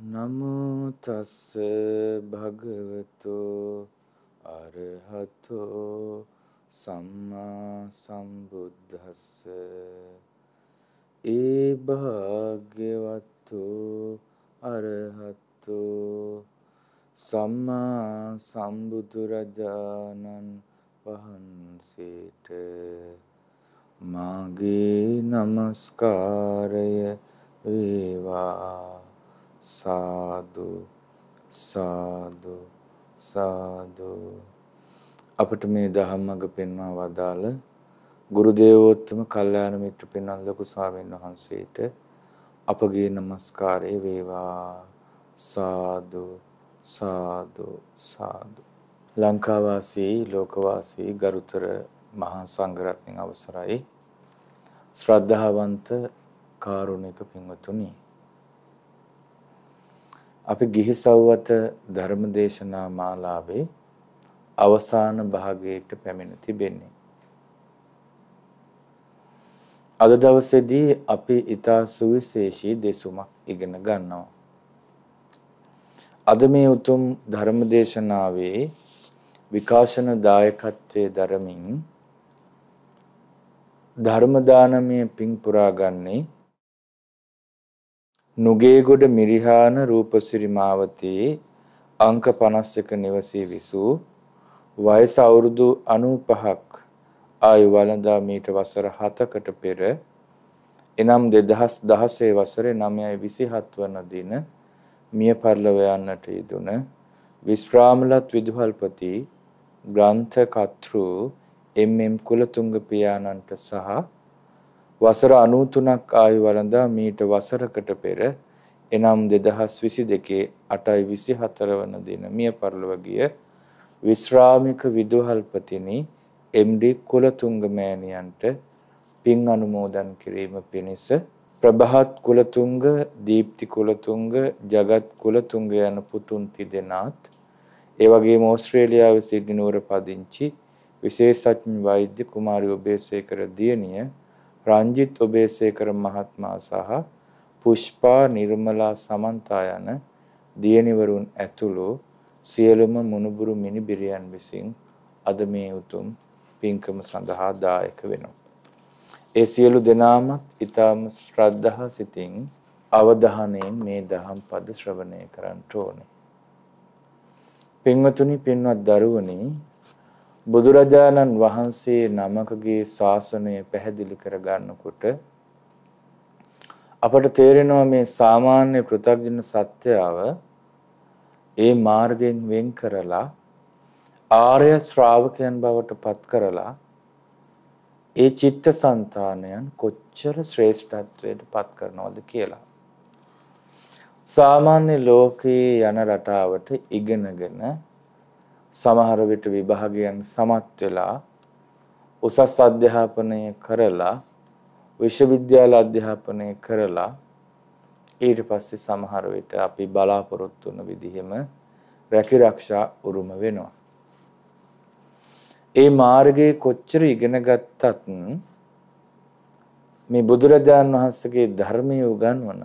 නමෝ තස්ස භගවතු අරහතෝ සම්මා සම්බුද්දස්ස ඒ භාග්‍යවතු අරහතෝ සම්මා සම්බුදු රජාණන් වහන්සේට මාගේ নমස්කාරය වේවා සාදු සාදු සාදු අපට මේ ධම්මග පෙන්වා වදාළ ගුරු දේවෝත්තම කල්යාණ මිත්‍ර පින්වත් ලොකු ස්වාමීන් වහන්සේට අපගේ নমස්කාරය වේවා සාදු සාදු සාදු ලංකාවාසී ලෝකවාසී ගරුතර මහා සංඝරත්නයන් අවසරයි ශ්‍රද්ධාවන්ත කාරුණික පින්වතුනි අපි ගිහි සව්වත ධර්මදේශනා මාලාවේ අවසාන භාගයට පැමිණ තිබෙන්නේ. අද දවසේදී අපි ඊතා සුවිශේෂී දෙසුමක් ඉගෙන ගන්නවා. අද මේ උතුම් ධර්මදේශනාවේ විකාශන දායකත්වයේ දරමින් ධර්ම දානමය පිං පුරාගන්නේ නුගේගොඩ මිරිහාන රූපසිරි මාවතේ අංක 51 නිවසේ විසූ වයස අවුරුදු 95ක් ආයු වළඳා මීට වසර 7කට පෙර එනම් 2016 වසරේ 9.27 වන දින මිය පරලව යන්නට යෙදුන විශ්‍රාමලත් විදුහල්පති ග්‍රන්ථ කතෘ එම් එම් කුලතුංග පියාණන්ට සහ වසර 93ක් ආයු වළඳා මීට වසරකට පෙර එනම් 2022 8යි 24 වන දින මිය පරලොව ගිය විශ්‍රාමික විදුහල්පතිනි එම්.ඩි. කුලතුංග මෑණියන්ට පින් අනුමෝදන් කිරීම පිණිස ප්‍රභාත් කුලතුංග, දීප්ති කුලතුංග, ජගත් කුලතුංග යන පුතුන් තිදෙනාත් ඒ වගේම ඕස්ට්‍රේලියාවේ සිඩ්නි නුවර පදිංචි විශේෂඥ වෛද්‍ය කුමාරි ඔබේසේකර දියණිය රංජිත් ඔබේසේකර මහත්මයා සහ පුෂ්පා නිර්මලා සමන්තා යන දියණිවරුන් ඇතුළු සියලුම මුණුබුරු මිනිබිරියන් විසින් අද මේ උතුම් පින්කම සඳහා දායක වෙනවා. ඒ සියලු දෙනාම ඊටාම ශ්‍රද්ධා සිතින් අවධානයෙන් මේ දහම් පද ශ්‍රවණය කරන්න ඕනේ. පින්වතුනි පින්වත් දරුවනි බුදුරජාණන් වහන්සේ නමකගේ ශාසනය පැහැදිලි කරගන්නකොට අපට තේරෙනවා මේ සාමාන්‍ය පෘථග්ජන සත්‍යාව ඒ මාර්ගයෙන් වෙන් කරලා ආර්ය ශ්‍රාවකයන් බවට පත් කරලා ඒ චිත්ත સંතානයන් කොච්චර ශ්‍රේෂ්ඨත්වයට පත් කරනවද කියලා. සාමාන්‍ය ලෝකයේ යන රටාවට ඉගෙනගෙන සමහර විට විභාගයන් සමත් වෙලා උසස් අධ්‍යාපනය කරලා විශ්වවිද්‍යාල අධ්‍යාපනය කරලා ඊට පස්සේ සමහර විට අපි බලාපොරොත්තු වන විදිහෙම රැකිරක්ෂා උරුම වෙනවා. ඒ මාර්ගයේ කොච්චර ඉගෙන ගත්තත් මේ බුදුරජාණන් වහන්සේගේ ධර්මය උගන්වන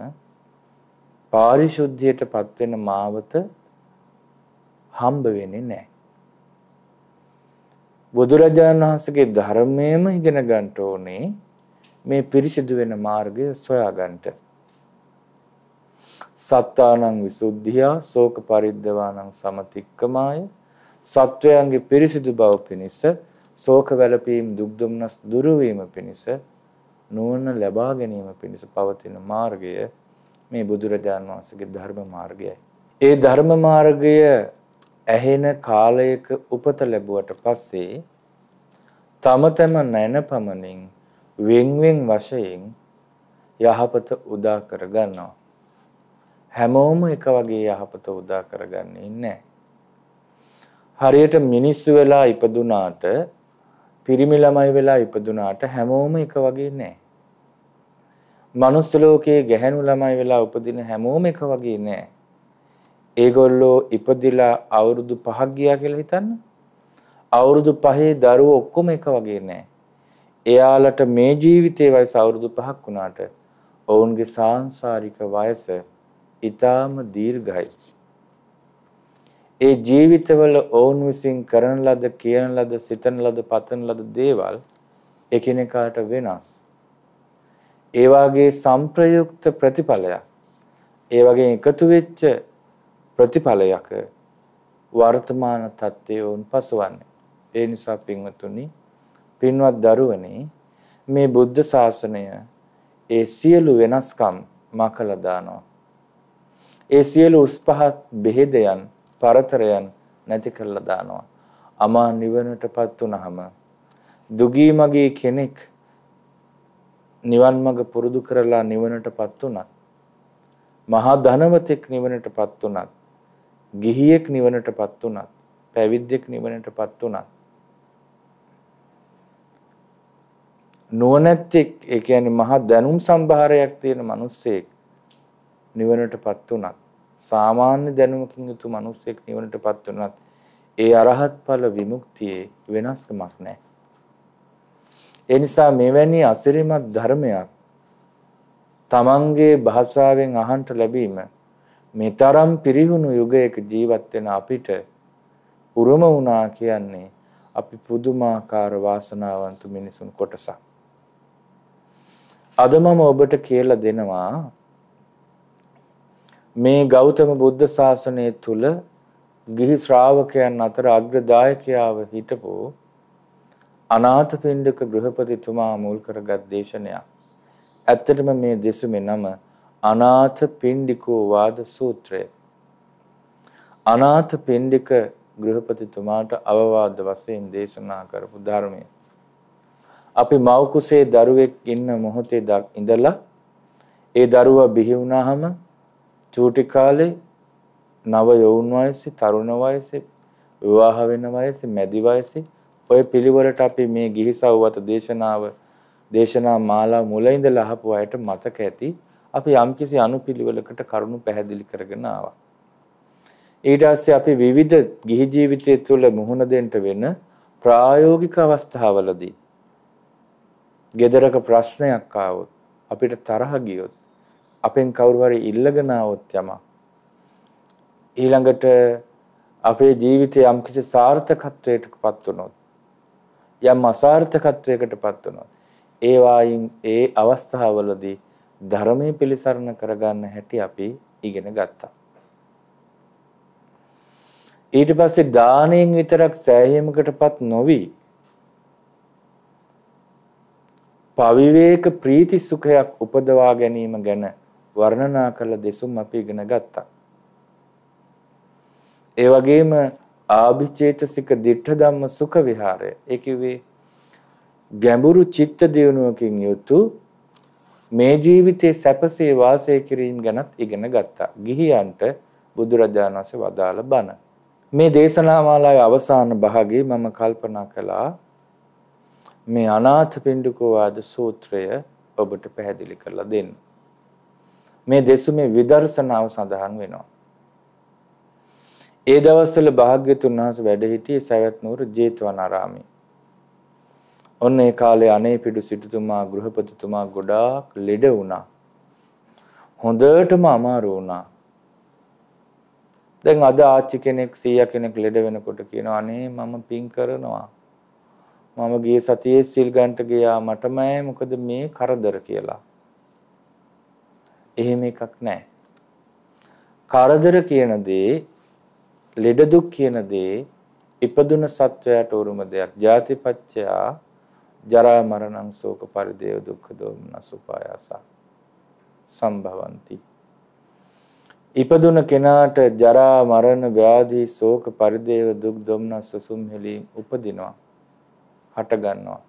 පාරිශුද්ධියට පත්වෙන මාවත හම්බ වෙන්නේ නැහැ. බුදුරජාණන් වහන්සේගේ ධර්මයේම ඉගෙන ගන්න ඕනේ මේ පිරිසිදු වෙන මාර්ගය සොයා ගන්නට. සත්තානං විසුද්ධියා ශෝක පරිද්දවානං සමතික්කමාය සත්වයන්ගේ පිරිසිදු බව පිණිස ශෝක වැළපීම් දුක් දුම්නස් දුරු වීම පිණිස නුවණ ලබා ගැනීම පිණිස පවතින මාර්ගය මේ බුදුරජාන් වහන්සේගේ ධර්ම මාර්ගයයි. ඒ ධර්ම මාර්ගය ඇහෙන කාලයක උපත ලැබුවට පස්සේ තම තම නැන පමණින් වෙන්වෙන් වශයෙන් යහපත උදා කරගන්නවා. හැමෝම එක වගේ යහපත උදා කරගන්නේ නැහැ. හරියට මිනිස්සු වෙලා ඉපදුනාට පිරිමි ළමයි වෙලා ඉපදුනාට හැමෝම එක වගේ නැහැ. මනුස්ස ලෝකයේ ගැහැණු ළමයි වෙලා උපදින හැමෝම එක වගේ නෑ. ඒගොල්ලෝ ඉපදිලා අවුරුදු 5ක් ගියා කියලා හිතන්න. අවුරුදු පහේ දරුවෝ ඔක්කොම එක වගේ නෑ. එයාලට මේ ජීවිතයේ වයස අවුරුදු 5ක් වුණාට ඔවුන්ගේ සාංශාරික වයස ඊටාම දීර්ඝයි. ඒ ජීවිතවල ඔවුන් විසින් කරන ලද, කියන ලද, සිතන ලද, පතන ලද දේවල් එකිනෙකාට වෙනස්. ඒ වාගේ සංප්‍රයුක්ත ප්‍රතිඵලයක්. ඒ වගේ එකතු වෙච්ච ප්‍රතිඵලයක වර්තමාන තත්ත්වය වුන් පසුවන්නේ. ඒ නිසා පින්වතුනි පින්වත් දරුවනේ මේ බුද්ධ ශාසනය ඒ සියලු වෙනස්කම් මා කළා දානවා. ඒ සියලු උස්පහත් බෙහෙදයන් පරතරයන් නැති කරලා දානවා. අමා නිවනටපත් වුනහම දුගී මගේ කෙනෙක් නිවන් මඟ පුරුදු කරලා නිවනටපත් උනත් මහා ධනවතෙක් නිවනටපත් උනත් ගිහියෙක් නිවනටපත් උනත් පැවිද්දෙක් නිවනටපත් උනත් නුවණැත්තෙක් ඒ කියන්නේ මහා දැනුම් සම්භාරයක් තියෙන මිනිස්සෙක් නිවනටපත් උනත් සාමාන්‍ය දැනුමකින් යුතු මිනිස්සෙක් නිවනටපත් උනත් ඒ අරහත් ඵල විමුක්තියේ වෙනස්කමක් නැහැ. ඒ නිසා මෙවැනි අසිරිමත් ධර්මයක් තමන්ගේ භාෂාවෙන් අහන්ට ලැබීම මේ තරම් පිරිහුණු යුගයක ජීවත් වෙන අපිට උරුම වුණා කියන්නේ අපි පුදුමාකාර වාසනාවන්ත මිනිසුන් කොටසක්. අද මම ඔබට කියලා දෙනවා මේ ගෞතම බුද්ධ ශාසනය තුල ගිහි ශ්‍රාවකයන් අතර අග්‍රදායකයාව හිටපු අනාථපිණ්ඩික බෘහපතිතුමා මුල් කරගත් දේශනයක්. ඇත්තටම මේ දෙසුමේ නම අනාථපිණ්ඩිකෝ වාද සූත්‍රය. අනාථපිණ්ඩික ගෘහපතිතුමාට අවවාද වශයෙන් දේශනා කරපු ධර්මයේ අපි මව් කුසේ දරුවෙක් ඉන්න මොහොතේ ඉඳලා ඒ දරුවා බිහි වුණාම චූටි කාලේ නව යොවුන් වයසේ තරුණ වයසේ විවාහ වෙන වයසේ මැදි වයසේ ඔය පිළිවෙලට අපි මේ ගිහි සවවත දේශනාව දේශනා මාලා මුල ඉඳලා අහපු අයට මතක ඇති අපි යම්කිසි අනුපිළිවෙලකට කරුණු පැහැදිලි කරගෙන ආවා ඊට පස්සේ අපි විවිධ ගිහි ජීවිතය තුළ මුහුණ දෙන්න වෙන ප්‍රායෝගික අවස්ථාවලදී ගෙදරක ප්‍රශ්නයක් ආවොත් අපිට තරහ ගියොත් අපෙන් කවුරු හරි ඉල්ලගෙන આવොත් යමක් ඊළඟට අපේ ජීවිතය යම්කිසි සාර්ථකත්වයකටපත් වුණොත් යම් අසාර්ථකත්වයකටපත් වුණොත් ඒ වයින් ඒ අවස්ථාවවලදී ධර්මයේ පිළිසරණ කරගන්න හැටි අපි ඉගෙන ගත්තා. ඊට පස්සේ දාණයෙන් විතරක් සෑහීමකටපත් නොවි පවිවේක ප්‍රීති සුඛයක් උපදවා ගැනීම ගැන වර්ණනා කළ දෙසුම් අපි ඉගෙන ගත්තා. ඒ වගේම ආභිචේතසික දිඨ ධම්ම සුඛ විහාරය. ඒ කිව්වේ ගැඹුරු චිත්ත දියුණුවකින් යුතු මේ ජීවිතයේ සැපසේ වාසය කිරීම ගැනත් ඉගෙන ගත්තා. ගිහියන්ට බුදුරජාණන් වහන්සේ වදාළ බණ. මේ දේශනා මාලාවේ අවසාන භාගයේ මම කල්පනා කළා මේ අනාථ පිණ්ඩුකෝවාද සූත්‍රය ඔබට පැහැදිලි කරලා දෙන්න. මේ දෙසුමේ විදර්ශනාව සඳහන් වෙනවා. ඒ දවස්වල භාග්‍යතුන් වහන්සේ වැඩ සිටියේ සවැත් නුවර ජේතවනාරාමයේ. ඔන්න ඒ කාලේ අනේ පිඩු සිටුතුමා ගෘහපතිතුමා ගොඩාක් ලෙඩ වුණා. හොඳටම අමාරු වුණා. දැන් අද ආච්චි කෙනෙක් සීයා කෙනෙක් ලෙඩ වෙනකොට කියනවා අනේ මම පින් කරනවා. මම ගිය සතියේ සිල් ගන්ට ගියා මටමයි මොකද මේ කරදර කියලා. එහෙම එකක් නැහැ. කරදර කියන දේ ලෙඩ දුක් කියන දේ ඉපදුන සත්වයාට උරුම දෙයක්. ජාතිපච්චයා ජරා මරණං ශෝක පරිදේව දුක්ඛ දෝමනස උපායාස සම්භවಂತಿ. ඉපදුන කෙනාට ජරා මරණ ව්‍යාධි ශෝක පරිදේව දුක් දෝමනස සුම්හෙලි උපදිනවා. හට ගන්නවා.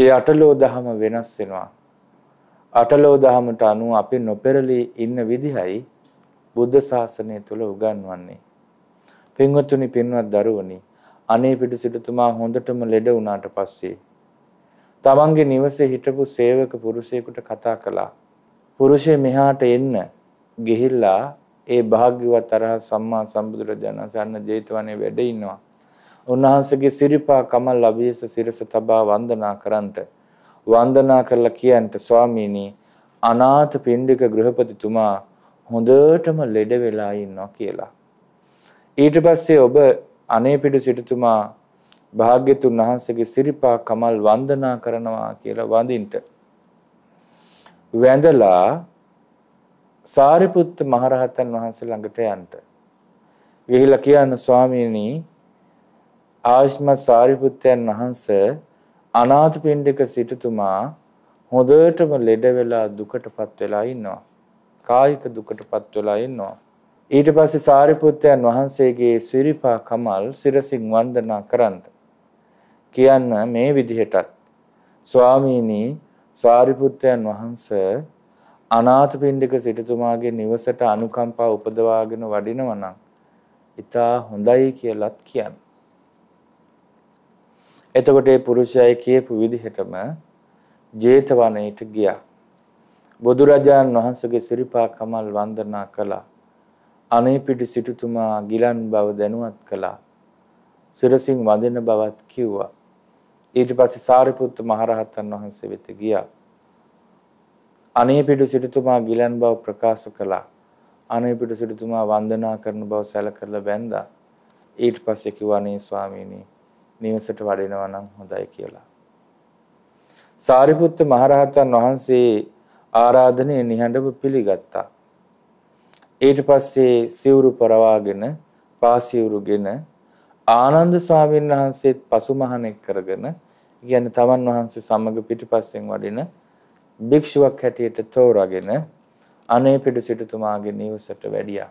ඒ අටලෝ දහම වෙනස් වෙනවා. අටලෝ දහමට අනුව අපි නොපෙරළී ඉන්න විදිහයි බුද්ධ ශාසනය තුල උගන්වන්නේ. පින්වත්තුනි පින්වත් දරුවනි අනේ පිටු සිටුතුමා හොඳටම ලෙඩ වුණාට පස්සේ තමන්ගේ නිවසේ හිටපු සේවක පුරුෂයෙකුට කතා කළා. පුරුෂය මෙහාට එන්න ගිහිල්ලා ඒ භාග්‍යවත් අරහත් සම්මා සම්බුදුරජාණන් සන්න ජේතවනේ වැඩ ඉන්නවා. උන්වහන්සේගේ සිරිපා කමල් අභියස සිරස තබා වන්දනා කරන්ට වන්දනා කරලා කියන්ට ස්වාමීනි අනාථ පින්ඩික ගෘහපතිතුමා හොඳටම ලෙඩ වෙලා ඉන්නවා කියලා. ඊට පස්සේ ඔබ අනේපිඩ සිටුතුමා භාග්‍යතුන් වහන්සේගේ සිරිපා කමල් වන්දනා කරනවා කියලා වඳින්ට වැඳලා සාරිපුත්ත මහරහතන් වහන්සේ ළඟට යන්න. ගිහිලා කියන ස්වාමීනි ආයුෂ්මත් සාරිපුත්තයන් වහන්ස අනාථපිණ්ඩික සිටුතුමා හොඳටම ලෙඩ වෙලා දුකටපත් වෙලා ඉන්නවා. කායික දුකටපත් වෙලා ඉන්නවා. ඊට පස්සේ සාරිපුත්තයන් වහන්සේගේ සිරිපා කමල් සිරසින් වන්දනා කරන්න. කියන්න මේ විදිහටත් ස්වාමීනි සාරිපුත්තයන් වහන්ස අනාථපිණ්ඩික සිටුතුමාගේ නිවසට අනුකම්පා උපදවාගෙන වඩිනවනම් ඉතා හොඳයි කියලත් කියන්න. එතකොට ඒ පුරුෂයා කියපු විදිහටම ජේතවනයේට ගියා. බුදුරජාන් වහන්සේගේ සිරිපා කමල් වන්දනා කළා. අනේපිටි සිටුතුමා ගිලන් බව දැනුවත් කළා. සිරසින් වඳින බවත් කිව්වා. ඊට පස්සේ සාරිපුත්ත මහරහතන් වහන්සේ වෙත ගියා. අනේපිටි සිටුතුමා ගිලන් බව ප්‍රකාශ කළා. අනේපිටි සිටුතුමා වන්දනා කරන බව සැලකලා වැඳා. ඊට පස්සේ කිව්වා නේ ස්වාමීනි නිවසට වඩිනවා නම් හොඳයි කියලා. සාරිපුත්ත මහරහතන් වහන්සේ ආරාධනය නිහඬව පිළිගත්තා. ඊට පස්සේ සිවුරු පරවාගෙන පාසිවුරුගෙන ආනන්ද ස්වාමීන් වහන්සේත් පසුමහණෙක් කරගෙන කියන්නේ තමන් වහන්සේ සමග පිටිපස්සෙන් වඩින භික්ෂුවක් හැටියට තෝරාගෙන අනේ පිටු සිටුතුමාගේ නිවසට වැඩියා.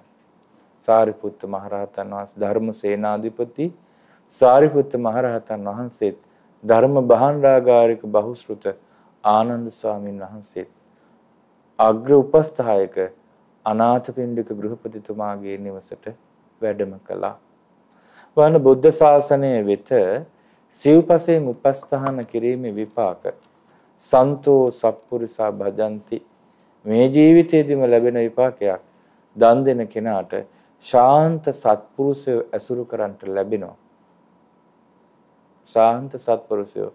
සාරිපුත්ත මහරහතන් වහන්සේ ධර්ම සේනාධිපති සාරිපුත්ත මහරහතන් වහන්සේත් ධර්ම භාණ්ඩාගාරික බහුශ්‍රృత ආනන්ද ස්වාමීන් වහන්සේත් අග්‍ර උපස්ථායක අනාථපිණ්ඩික ගෘහපතිතුමාගේ නිවසට වැඩම කළා. වන බුද්ධ ශාසනය වෙත සිව්පසයෙන් උපස්ථාන කිරීමේ විපාක සන්තෝ සප්පුරිසා භජಂತಿ මේ ජීවිතයේදීම ලැබෙන විපාකයක් දන් දෙන කෙනාට ශාන්ත සත්පුරුෂය ඇසුරු කරන්ට ලැබෙනවා. සාන්ත සත්පුරුෂයෝ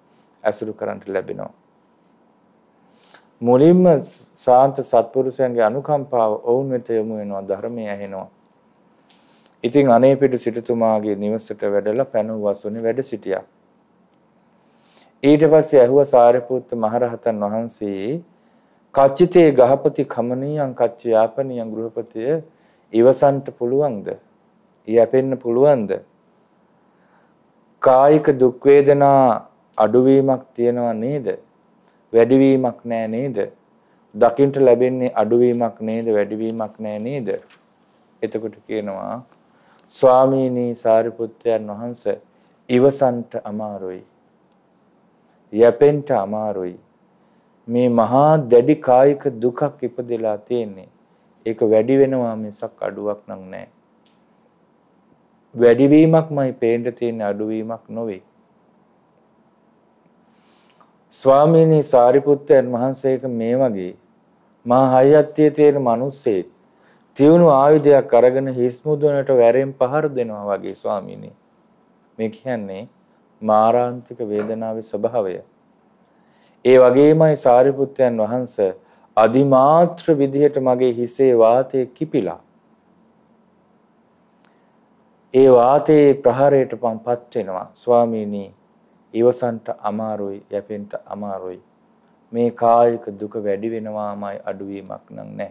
ඇසුරු කරන්ට ලැබෙනවා. මුලින්ම සාන්ත සත්පුරුෂයන්ගේ අනුකම්පාව ඔවුන් වෙත යොමු වෙනවා ධර්මය ඇහෙනවා. ඉතින් අනේ පිට සිටුතුමාගේ නිවසට වැඩලා පැනව වසුනේ වැඩ සිටියා. ඊට පස්සේ ඇහුව සාරිපුත්ත මහරහතන් වහන්සේ කච්චිතේ ගහපති කමනියන් කච්ච යාපනියන් ගෘහපතිය ඉවසන්ට පුළුවන්ද? යැපෙන්න පුළුවන්ද? කායික දුක් වේදනා අඩුවීමක් තියනවා නේද? වැඩිවීමක් නෑ නේද? දකින්ට ලැබෙන්නේ අඩුවීමක් නේද වැඩිවීමක් නෑ නේද? එතකොට කියනවා ස්වාමීනි සාරිපුත්‍රයන් වහන්සේ ඉවසන්ට අමාරුයි. යැපෙන්ට අමාරුයි. මේ මහා දැඩි කායික දුකක් ඉපදෙලා තියෙන්නේ. ඒක වැඩි වෙනවා මිසක් අඩුවක් නම් නැහැ. වැඩිවීමක්මයි පේන්න තියෙන අඩුවීමක් නොවේ. ස්වාමීනි සාරිපුත්තයන් වහන්සේක මේ වගේ මා හයියත්තියේ තියෙන මිනිස්සෙක් තියුණු ආයුධයක් අරගෙන හිස් මුදුනට වැරෙන් පහර දෙනවා වගේ ස්වාමීනි. මේ කියන්නේ මාරාන්තික වේදනාවේ ස්වභාවය. ඒ වගේමයි සාරිපුත්තයන් වහන්සේ අදිමාත්‍ර විදිහට මගේ හිසේ වාතය කිපිලා ඒ වාතයේ ප්‍රහාරයට පම්පත් වෙනවා ස්වාමීනි ඉවසන්ට අමාරුයි යැපෙන්න අමාරුයි මේ කායික දුක වැඩි වෙනවාමයි අඩුවීමක් නම් නැහැ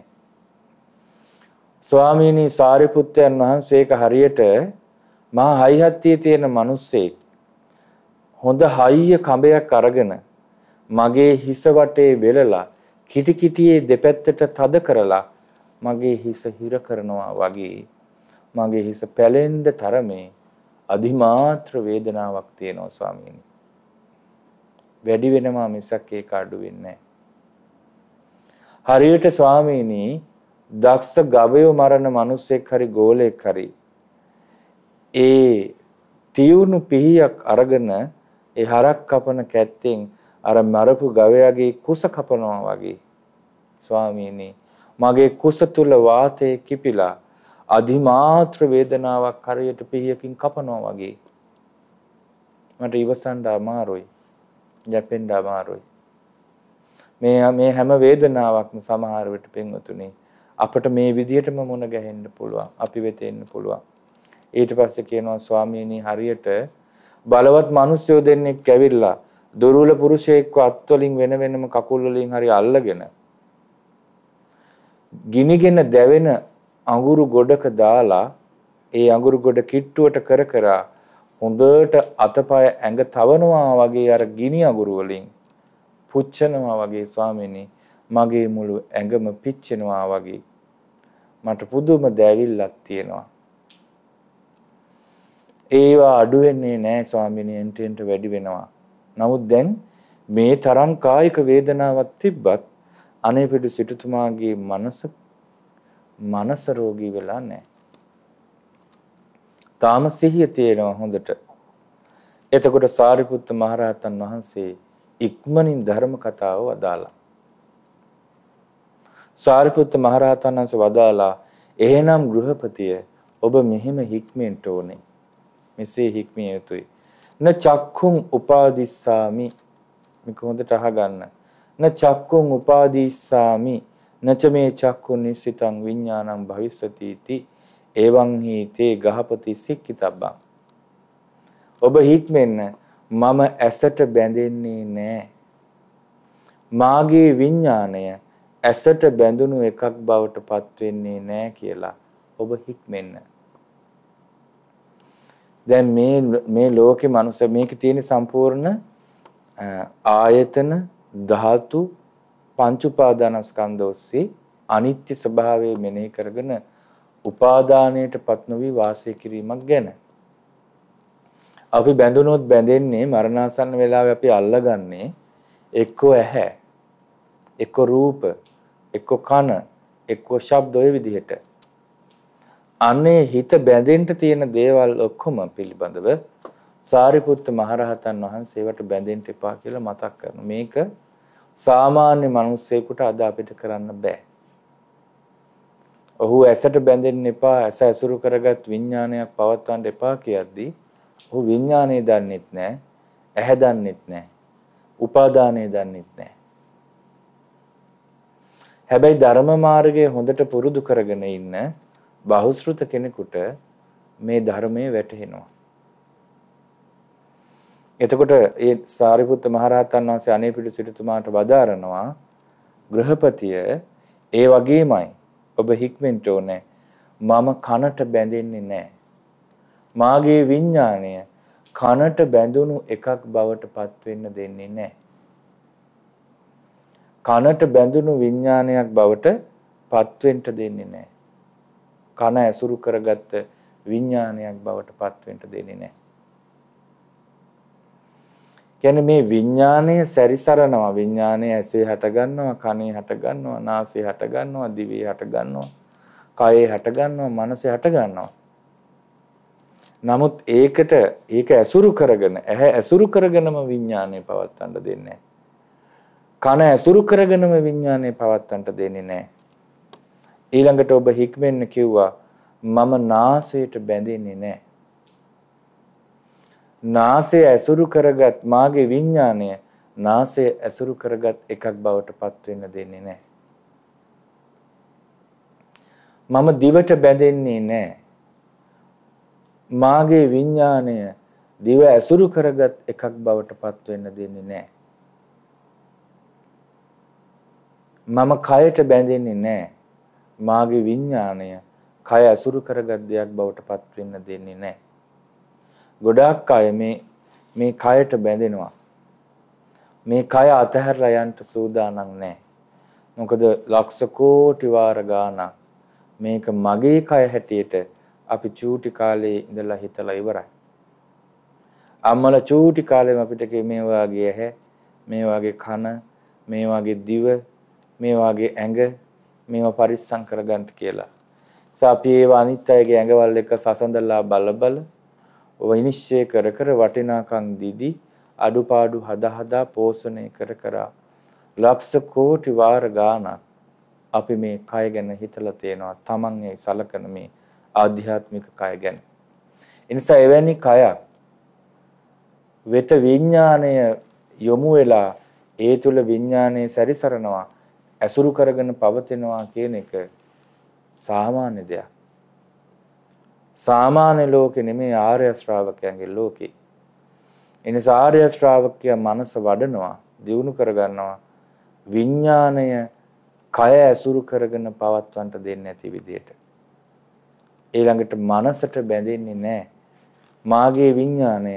ස්වාමීනි සාරිපුත්තයන් වහන්සේක හරියට මහා හයිහත්තියේ තියෙන මිනිස්සෙක් හොඳ හයිය කඹයක් අරගෙන මගේ හිස වටේ වෙලලා කිටි කිටියේ දෙපැත්තට තද කරලා මගේ හිස හිර කරනවා වගේ මගේ හිස පැලෙන්න තරමේ අධිමාත්‍ර වේදනාවක් තියෙනවා ස්වාමීනි. වැඩි වෙනවා මිසක් ඒක අඩු වෙන්නේ හරියට ස්වාමීනි දක්ෂ ගවයෝ මරණ මිනිසෙක් හරි ගෝලෙක් හරි ඒ තියුණු පිහියක් අරගෙන ඒ හරක් කපන කැත්තෙන් අර මරපු ගවයාගේ කුස කපනවා වගේ ස්වාමීනි මගේ කුස තුල වාතය කිපිලා අධිමාත්‍ර වේදනාවක් හරියට පිහියකින් කපනවා වගේ. මට ඉවසන්න අමාරුයි. යැපෙන්න අමාරුයි. මේ මේ හැම වේදනාවක්ම සමහර විට පින්වතුනි අපිට මේ විදියටම මුණ ගැහෙන්න පුළුවන්. අපි වෙත එන්න පුළුවන්. ඊට පස්සේ කියනවා ස්වාමීනි හරියට බලවත් මිනිස්සු දෙන්නෙක් ඇවිල්ලා දුර්වල පුරුෂයෙක්ව අත්වලින් වෙන වෙනම කකුල් වලින් හරි අල්ලගෙන ගිනිගෙන දැවෙන අඟුරු ගොඩක දාලා ඒ අඟුරු ගොඩ කිට්ටුවට කර කර හොඳට අතපය ඇඟ තවනවා වගේ අර ගිනි අඟුරු වලින් පුච්චනවා වගේ ස්වාමීනි මගේ මුළු ඇඟම පිච්චෙනවා වගේ මට පුදුම දැවිල්ලක් තියෙනවා ඒවා අඩු වෙන්නේ නැහැ ස්වාමීනි එන්ටෙන්ට වැඩි වෙනවා නමුත් දැන් මේ තරම් කායික වේදනාවක් තිබ්බත් අනේපිට සිටුතුමාගේ මනස මනස රෝගී වෙලා නැහැ. තාම සිහිය තියෙනවා හොඳට. එතකොට සාරිපුත්ත මහරහතන් වහන්සේ ඉක්මනින් ධර්ම කතාව වදාලා. සාරිපුත්ත මහරහතන් වහන්සේ වදාලා එහෙනම් ගෘහපතිය ඔබ මෙහෙම හික්මෙන්ට ඕනේ. මෙසේ හික්මිය යුතුයි. න චක්ඛුං උපාදිස්සාමි මේක හොඳට අහගන්න. න චක්ඛුං උපාදිස්සාමි නච මේ චක්කු නිසිතං විඥානං භවිස්සති इति එවං හීතේ ගහපති සික්කිතබ්බං ඔබ හික්මෙන්න මම ඇසට බැඳෙන්නේ නැහැ මාගේ විඥාණය ඇසට බැඳුණු එකක් බවට පත් වෙන්නේ නැහැ කියලා ඔබ හික්මෙන්න දැන් මේ මේ ලෝකේ මනුස්ස මේකේ තියෙන සම්පූර්ණ ආයතන ධාතු පංච උපාදානස්කන්ධ ඔස්සේ අනිත්‍ය ස්වභාවය මෙනෙහි කරගෙන උපාදානයටපත් නොවි වාසය කිරීමක් ගැන. අපි බැඳුනොත් බැඳෙන්නේ මරණාසන්න වෙලාවේ අපි අල්ලගන්නේ එක්කෝ ඇහැ, එක්කෝ රූප, එක්කෝ කන, එක්කෝ ශබ්ද ඔය විදිහට. අනේ හිත බැඳෙන්න තියෙන දේවල් ඔක්කොම පිළිබඳව සාරිපුත්ත මහරහතන් වහන්සේවට බැඳෙන්න එපා කියලා මතක් කරනවා. මේක සාමාන්‍ය මිනිස්සෙකුට අද අපිට කරන්න බෑ. ඔහු ඇසට බැඳෙන්න එපා, ඇස ඇසුරු කරගත් විඥානයක් පවත්වන්න එපා කියද්දී ඔහු විඥානේ දන්නෙත් නෑ, ඇහැ දන්නෙත් නෑ, උපාදානේ දන්නෙත් නෑ. හැබැයි ධර්ම මාර්ගය හොඳට පුරුදු කරගෙන ඉන්න බහුශෘත කෙනෙකුට මේ ධර්මයේ වැටහෙනවා. එතකොට ඒ සාරිපුත්ත මහරහතන් වහන්සේ අනේ පිටු සිටුතුමාට වදාරනවා ගෘහපතිය ඒ වගේමයි ඔබ හික්මෙන්ට ඕනේ මම කනට බැඳෙන්නේ නැහැ. මාගේ විඤ්ඤාණය කනට බැඳුණු එකක් බවට පත් වෙන්න දෙන්නේ නැහැ. කනට බැඳුණු විඤ්ඤාණයක් බවට පත් වෙන්න දෙන්නේ නැහැ. කන ඇසුරු කරගත්ත විඤ්ඤාණයක් බවට පත් වෙන්න දෙන්නේ නැහැ. කියන්නේ මේ විඥාණය සැරිසරනවා විඥාණය ඇසේ හට ගන්නවා කනේ හට ගන්නවා නාසය හට ගන්නවා දිවේ හට ගන්නවා කයේ හට ගන්නවා මනසේ හට ගන්නවා නමුත් ඒකට ඒක ඇසුරු කරගෙන ඇහැ ඇසුරු කරගෙනම විඥාණය පවත්වන්න දෙන්නේ කන ඇසුරු කරගෙනම විඥාණය පවත්වන්න දෙන්නේ නැහැ ඊළඟට ඔබ හික්මෙන්න කිව්වා මම නාසයට බැඳෙන්නේ නැහැ නාසය ඇසුරු කරගත් මාගේ විඥාණය නාසය ඇසුරු කරගත් එකක් බවට පත් වෙන්න දෙන්නේ නැහැ. මම දිවට බැඳෙන්නේ නැහැ. මාගේ විඥාණය දිව ඇසුරු කරගත් එකක් බවට පත් වෙන්න දෙන්නේ නැහැ. මම කයට බැඳෙන්නේ නැහැ. මාගේ විඥාණය කය ඇසුරු කරගත් දෙයක් බවට පත් වෙන්න දෙන්නේ නැහැ. ගොඩාක් අය මේ මේ කයට බැඳෙනවා. මේ කය අතහැරලා යන්න සූදානම් නැහැ. මොකද ලක්ෂ කෝටි වාර ගාණක් මේක මගේ කය හැටියට අපි චූටි කාලේ ඉඳලා හිතලා ඉවරයි. අම්මලා චූටි කාලේම අපිට මේ වාගේ ඇහැ, මේ වාගේ කන, මේ වාගේ දිව, මේ වාගේ ඇඟ මේවා පරිස්සම් කරගන්න කියලා. සාපි ඒවා අනිත් අයගේ ඇඟවල් එක සසඳලා බල බල විනිශ්චය කර කර වටිනාකම් දීදී අඩුපාඩු හදා හදා පෝෂණය කර කර ලක්ෂ කෝටි වාර ගාණක් අපි මේ කය ගැන හිතලා තේනවා Taman ඒ සලකන මේ ආධ්‍යාත්මික කය ගැන. එනිසා එවැනි කයක් වෙත විඥාණය යොමු වෙලා ඒ තුල විඥාණය සැරිසරනවා ඇසුරු කරගෙන පවතිනවා කියන එක සාමාන්‍ය දෙයක්. සාමාන්‍ය ලෝකෙ නෙමේ ආර්ය ශ්‍රාවකයන්ගේ ලෝකෙ. එනිසා ආර්ය ශ්‍රාවකයා මනස වඩනවා, දියුණු කරගන්නවා. විඥාණය කය ඇසුරු කරගෙන පවත්වන්නට දෙන්නේ නැති විදියට. ඊළඟට මනසට බැඳෙන්නේ නැහැ. මාගේ විඥාණය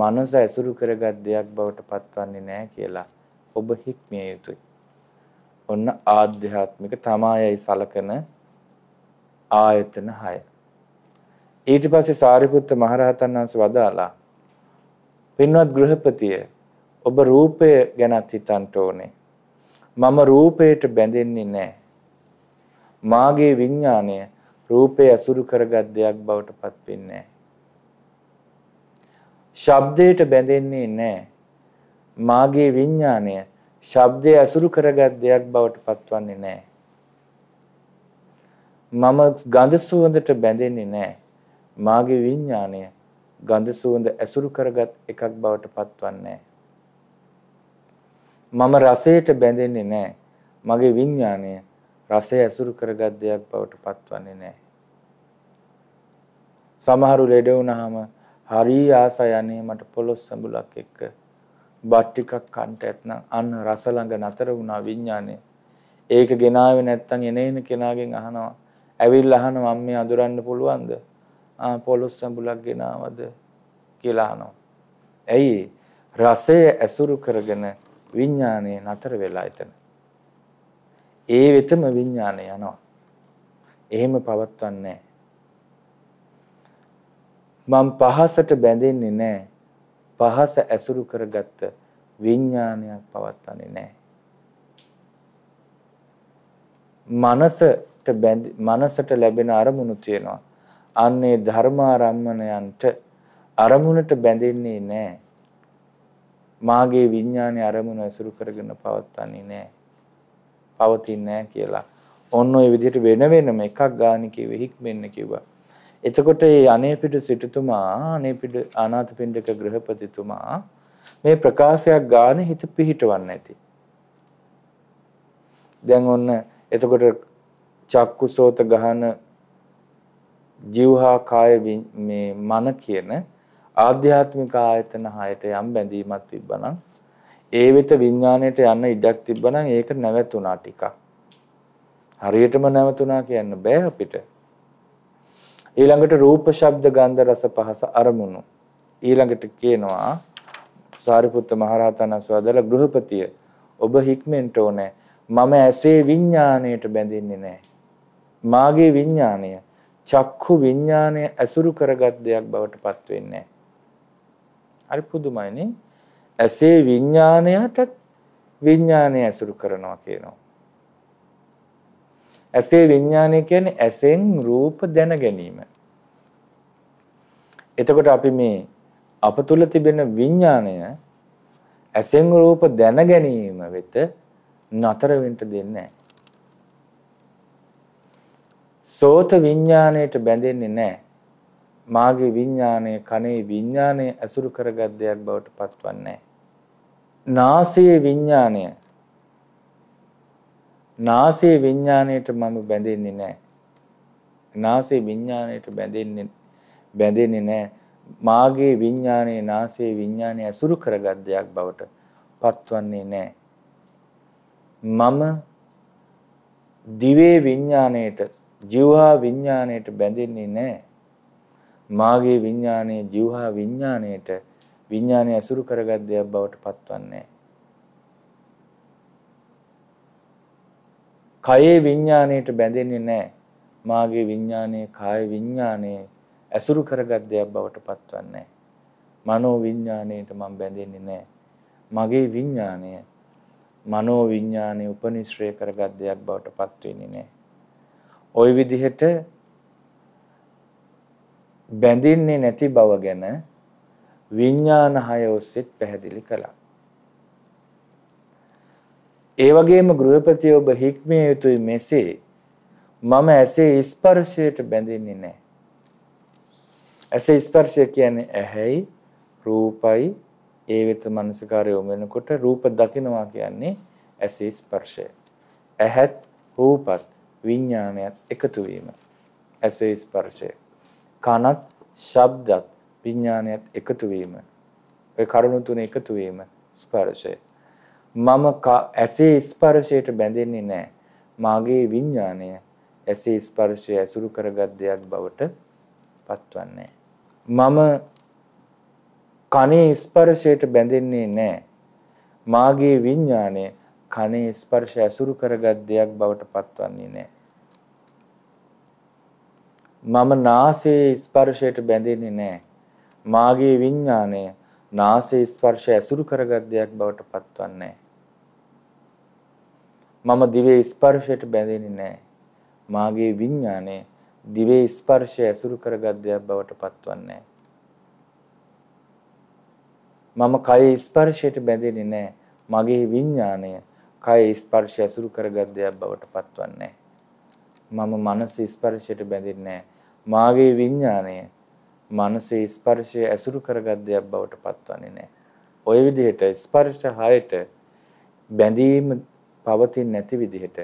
මනස ඇසුරු කරගත් දෙයක් බවට පත්වන්නේ නැහැ කියලා ඔබ හික්මිය යුතුයි. ඔන්න ආධ්‍යාත්මික තමායයි සලකන ආයතන 6. ඊට පස්සේ සාරිපුත්ත මහරහතන් වහන්සේ වදාලා පින්වත් ගෘහපතිය ඔබ රූපය ගැනත් හිතන්න ඕනේ මම රූපයට බැඳෙන්නේ නැහැ මාගේ විඥාණය රූපය අසුරු කරගත් දෙයක් බවට පත් වෙන්නේ නැහැ ශබ්දයට බැඳෙන්නේ නැහැ මාගේ විඥාණය ශබ්දය අසුරු කරගත් දෙයක් බවට පත්වන්නේ නැහැ මම ගඳ සුවඳට බැඳෙන්නේ නැහැ මාගේ විඥාණය ගඳ සුවඳ ඇසුරු කරගත් එකක් බවට පත්වන්නේ මම රසයට බැඳෙන්නේ නැහැ. මගේ විඥාණය රසය ඇසුරු කරගත් දෙයක් බවට පත්වන්නේ නැහැ. සමහරු ලෙඩ වුණාම හරි ආසය යන්නේ මට පොළොස් සම්බුලක් එක්ක බත් ටිකක් කන්ට ඇත්නම් අන්න රස ළඟ නතර වුණා විඥානේ. ඒක ගෙනාවේ නැත්තම් එන එන කෙනාගෙන් අහනවා. ඇවිල්ලා අහනවා අම්මේ අඳුරන්න පුළුවන්ද? පොලොස් සැඹුලක් ගෙනාවද කියලා අහනවා. ඇයි? රසය ඇසුරු කරගෙන විඥානය නතර වෙලා එතන. ඒ වෙතම විඥානය යනවා. එහෙම පවත්වන්නේ මම පහසට බැඳෙන්නේ නැහැ. පහස ඇසුරු කරගත්ත විඥානයක් පවත්වන්නේ නැහැ. මනසට බැඳ මනසට ලැබෙන අරමුණු තියෙනවා. අන්නේ ධර්මාරම්මණයන්ට අරමුණට බැඳෙන්නේ නැහැ. මාගේ විඥානේ අරමුණ ඇසුරු කරගෙන පවත්න්නේ නැහැ. පවතින්නේ නැහැ කියලා. ඔන්න ඔය විදිහට වෙන වෙනම එකක් ගාන කිව්වේ හික්මෙන්න කිව්වා. එතකොට මේ අනේපිඩ සිටුතුමා අනේපිඩ අනාථපිණ්ඩික ගෘහපතිතුමා මේ ප්‍රකාශයක් ගාන හිත පිහිටවන්නේ නැති. දැන් ඔන්න එතකොට චක්කුසෝත ගහන ජීවහා කාය මේ මන කියන ආධ්‍යාත්මික ආයතන හයට යම් බැඳීමක් තිබ්බනම් ඒ වෙත විඥාණයට යන්න ඉඩක් තිබ්බනම් ඒක නැවතුණා ටිකක්. හරියටම නැවතුණා කියන්න බෑ අපිට. ඊළඟට රූප ශබ්ද ගන්ධ රස පහස අරමුණු. ඊළඟට කියනවා සාරිපුත්ත මහරහතන් වහන්සේ ගෘහපතිය ඔබ හික්මෙන්ට ඕනේ. මම ඇසේ විඥාණයට බැඳෙන්නේ නැහැ. මාගේ විඥාණය චක්කු විඤ්ඥානය ඇසුරු කරගත් දෙයක් බවට පත්වෙන්නේ. හරි පුදුමයිනේ ඇසේ විඤ්ඥානයටත් විඤ්ඥානය ඇසුරු කරනවා කියනවා. ඇසේ විඤ්ඥානය කියන ඇසෙන් රූප දැන ගැනීම. එතකොට අපි මේ අප තුළ තිබෙන විඤ්ඥානය ඇසෙන් රූප දැන ගැනීම වෙත නතරවෙන්ට දෙන්නේ. සෝත විඥාණයට බැඳෙන්නේ නැහැ. මාගේ විඥාණය කනේ විඥාණය ඇසුරු කරගත් දෙයක් බවට පත්වන්නේ නැහැ. නාසයේ විඥාණය නාසයේ විඥාණයට මම බැඳෙන්නේ නැහැ. නාසයේ විඥාණයට බැඳෙන්නේ බැඳෙන්නේ නැහැ. මාගේ විඥාණය නාසයේ විඥාණය ඇසුරු කරගත් දෙයක් බවට පත්වන්නේ නැහැ. මම දිවේ විඥාණයට ජීවහා විඥාණයට බැඳෙන්නේ නැහැ. මාගේ විඥාණය ජීවහා විඥාණයට විඥාණය ඇසුරු කරගත් දෙයක් බවට පත්වන්නේ කයේ විඥාණයට බැඳෙන්නේ නැහැ. මාගේ විඥාණය කාය විඥාණය ඇසුරු කරගත් දෙයක් බවට පත්වන්නේ මනෝ විඥාණයට මම බැඳෙන්නේ නැහැ. මගේ විඥාණය මනෝ විඥාණය උපනිශ්‍රය කරගත් දෙයක් බවට පත්වෙන්නේ නැහැ. ওই විදිහට බැඳින්නේ නැති බව ගැන විඥාන හය ඔස්සෙත් පැහැදිලි කළා. ඒ වගේම ගෘහපති ඔබ හික්මිය යුතුයි මෙසේ මම ඇසේ ස්පර්ශයට බැඳෙන්නේ නැහැ. ඇසේ ස්පර්ශය කියන්නේ ඇහැයි රූපයි ඒ වෙත මනසකාරය යොමු වෙනකොට රූප දකිනවා කියන්නේ ඇසේ ස්පර්ශය. ඇහත් රූපත් විඥානයත් එකතු වීම. ඇසේ ස්පර්ශය. කනත් ශබ්දත් විඥානයත් එකතු වීම. ඔය කරුණු තුන එකතු වීම ස්පර්ශය. මම ඇසේ ස්පර්ශයට බැඳෙන්නේ නැහැ. මාගේ විඥානය ඇසේ ස්පර්ශය ඇසුරු කරගත් දෙයක් බවට පත්වන්නේ මම කනේ ස්පර්ශයට බැඳෙන්නේ නැහැ. මාගේ විඥානය කනේ ස්පර්ශ ඇසුරු කරගත් දෙයක් බවට පත්වන්නේ නැහැ. මම නාසයේ ස්පර්ශයට බැඳෙන්නේ නැහැ. මාගේ විඥාණය නාසයේ ස්පර්ශ ඇසුරු කරගත් දෙයක් බවට පත්වන්නේ මම දිවේ ස්පර්ශයට බැඳෙන්නේ නැහැ. මාගේ විඥාණය දිවේ ස්පර්ශය ඇසුරු කරගත් දෙයක් බවට පත්වන්නේ මම කයේ ස්පර්ශයට බැඳෙන්නේ නැහැ. මගේ විඥාණය කය ස්පර්ශය ඇසුරු කරගත් දෙයක් බවට පත්වන්නේ මම මනස ස්පර්ශයට බැඳෙන්නේ මාගේ විඥාණය මනසේ ස්පර්ශය ඇසුරු කරගත් දෙයක් බවට පත්වන්නේ නැහැ. ওই විදිහට ස්පර්ශ හයට බැඳීම පවතින්නේ නැති විදිහට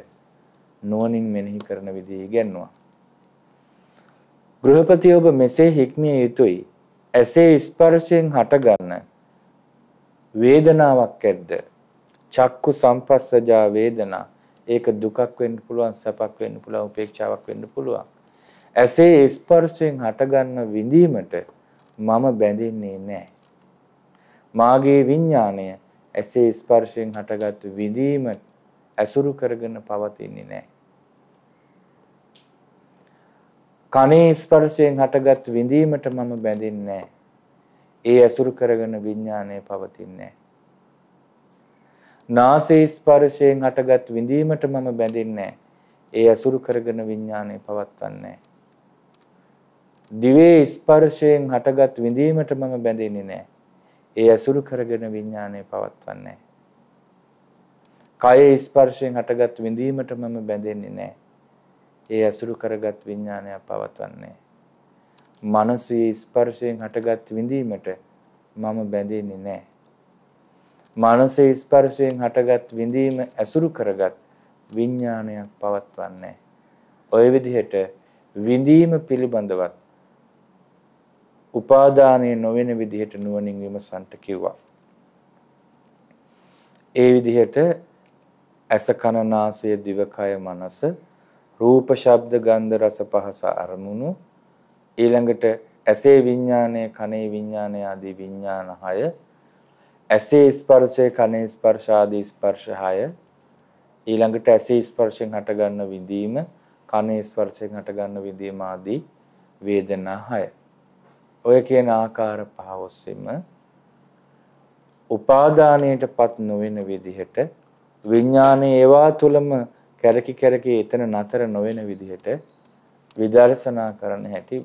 නුවණින් මෙනෙහි කරන විදිහ ඉගෙනුවා. ගෘහපති ඔබ මෙසේ හික්මිය යුතුයි. ඇසේ ස්පර්ශයෙන් හටගන්න වේදනාවක් ඇද්ද? චක්කු සම්පස්සජා වේදනා ඒක දුකක් වෙන්න පුළුවන් සැපක් වෙන්න පුළුවන් උපේක්ෂාවක් වෙන්න පුළුවන් ඇසේ ස්පර්ශයෙන් හටගන්න විඳීමට මම බැඳෙන්නේ නැහැ මාගේ විඥාණය ඇසේ ස්පර්ශයෙන් හටගත් විඳීම ඇසුරු කරගෙන පවතින්නේ නැහැ කනේ ස්පර්ශයෙන් හටගත් විඳීමට මම බැඳෙන්නේ නැහැ ඒ ඇසුරු කරගෙන විඥාණය පවතින්නේ නැහැ නාසයේ ස්පර්ශයෙන් හටගත් විඳීමට මම බැඳෙන්නේ ඒ ඇසුරු කරගෙන විඥානය පවත්වන්නේ දිවේ ස්පර්ශයෙන් හටගත් විඳීමට මම බැඳෙන්නේ නැහැ. ඒ ඇසුරු කරගෙන විඥානය පවත්වන්නේ කයේ ස්පර්ශයෙන් හටගත් විඳීමට මම බැඳෙන්නේ නැහැ. ඒ ඇසුරු කරගත් විඥානය පවත්වන්නේ. මනසේ ස්පර්ශයෙන් හටගත් විඳීමට මම බැඳෙන්නේ නැහැ. මනසේ ස්පර්ශයෙන් හටගත් විඳීම ඇසුරු කරගත් විඥානයක් පවත්වන්නේ. ඔය විදිහට විඳීම පිළිබඳවත් උපාදානය නොවන විදිහට නුවණින් විමසන්ට කිව්වා. ඒ විදිහට ඇස කන නාසය දිවකය මනස රූප ශබ්ද ගන්ධ රස පහස අරමුණු ඊළඟට ඇසේ විඥානය කනේ විඥානය ආදී විඥාන 6 ඇසේ ස්පර්ශය කනේ ස්පර්ශ ආදී ස්පර්ශ 6 ඊළඟට ඇසේ ස්පර්ශයෙන් හටගන්න විඳීම කනේ ස්පර්ශයෙන් හටගන්න විඳීම ආදී වේදනා 6 ඔය කියන ආකාර පහ ඔස්සේම උපාදානයටපත් නොවන විදිහට විඥානයේ ඒවා තුලම කැරකි කැරකි එතන නතර නොවන විදිහට විදර්ශනා කරන හැටි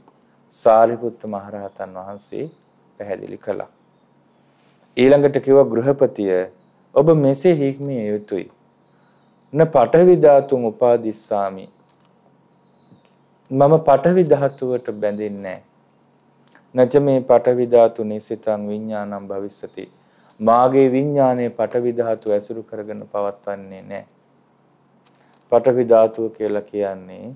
සාරිපුත්ත මහරහතන් වහන්සේ පැහැදිලි කළා. ඊළඟට කිව්වා ගෘහපතිය ඔබ මෙසේ හික්මිය යුතුයි. න පඨවි ධාතුන් උපාදිස්සාමි. මම පඨවි ධාතුවට බැඳෙන්නේ නැහැ. නච මේ පඨවි ධාතු නිසිතං විඥානං භවිස්සති. මාගේ විඥානයේ පඨවි ධාතු ඇසුරු කරගෙන පවත්වන්නේ නැහැ. පඨවි ධාතුව කියලා කියන්නේ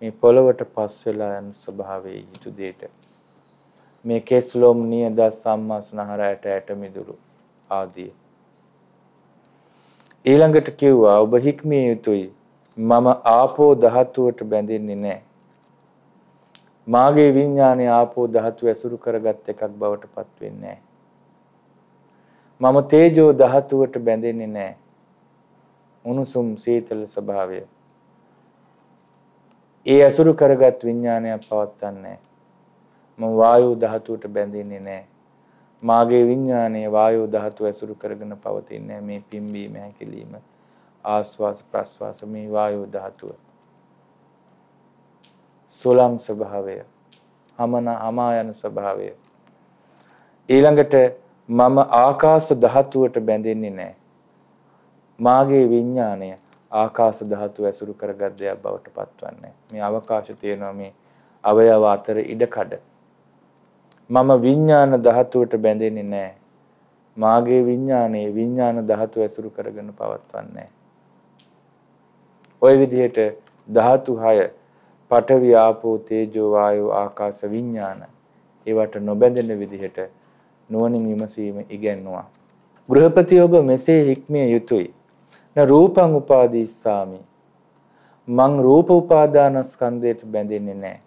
මේ පොළවට පස් වෙලා යන ස්වභාවයේ හිතු දෙයට. මේ කෙස්ලොම් නියද සම්මාසනහරයට ඇට මිදුළු ආදිය. ඊළඟට කිව්වා ඔබ හික්මිය යුතුයි මම ආපෝ ධාතුවට බැඳෙන්නේ නැහැ. මාගේ විඤ්ඤාණය ආපෝ ධාතුව ඇසුරු කරගත් එකක් බවට පත් වෙන්නේ මම තේජෝ ධාතුවට බැඳෙන්නේ නැහැ. උණුසුම් සීතල ස්වභාවය. ඒ ඇසුරු කරගත් විඤ්ඤාණය පවත්න්නේ නැහැ. මම වායෝ ධාතුවට බැඳෙන්නේ නැහැ. මාගේ විඥානයේ වායෝ ධාතුව ඇසුරු කරගෙන පවතින්නේ මේ පිම්බීම හැකිලිම ආස්වාස ප්‍රස්වාස මේ වායෝ ධාතුව. සොලං ස්වභාවය, හමන හමා යන ස්වභාවය. ඊළඟට මම ආකාශ ධාතුවට බැඳෙන්නේ නැහැ. මාගේ විඥානය ආකාශ ධාතු ඇසුරු කරගත් දෙයක් බවට පත්වන්නේ. මේ අවකාශ තියෙනවා මේ අවයව අතර ඉඩකඩ. මම විඥාන ධාතුවට බැඳෙන්නේ නැහැ. මාගේ විඥානයේ විඥාන ධාතුව ඇසුරු කරගෙන පවත්වන්නේ ඔය විදිහට ධාතු 6 පඨවි ආපෝ තේජෝ වායෝ ආකාශ විඥාන ඒවට නොබැඳෙන විදිහට නුවණින් විමසීම ඉගෙනුවා. ගෘහපති ඔබ මෙසේ හික්මිය යුතුය. න රූපං උපාදීස්සාමි. මං රූප උපාදානස්කන්ධයට බැඳෙන්නේ නැහැ.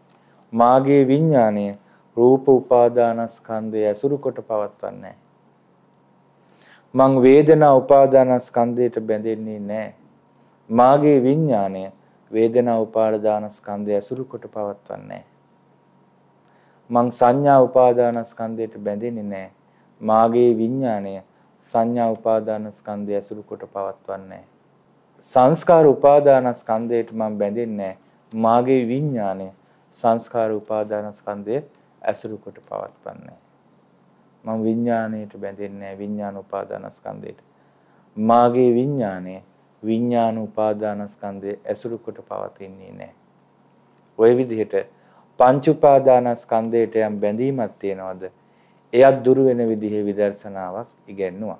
මාගේ විඥානයේ රූප උපාදානස්කන්ධය ඇසුරු කොට පවත්වන්නේ මං වේදනා උපාදානස්කන්ධයට බැඳෙන්නේ නැහැ. මාගේ විඥාණය වේදනා උපාදානස්කන්ධය ඇසුරු කොට පවත්වන්නේ මං සංඥා උපාදානස්කන්ධයට බැඳෙන්නේ නැහැ. මාගේ විඥාණය සංඥා උපාදානස්කන්ධය ඇසුරු කොට පවත්වන්නේ සංස්කාර උපාදානස්කන්ධයට මම බැඳෙන්නේ මාගේ විඥාණය සංස්කාර උපාදානස්කන්ධය ඇසුරු කොට පවත්වන්නේ මම විඥාණයට බැඳෙන්නේ විඥාන උපාදානස්කන්ධයට මාගේ විඥාණය විඥාන උපාදානස්කන්ධයේ ඇසුරු කොට පවතින්නේ නැහැ ওই විදිහට පංච උපාදානස්කන්ධයට යම් බැඳීමක් තියනවාද එයත් දුරු වෙන විදිහේ විදර්ශනාවක් ඉගෙනුවා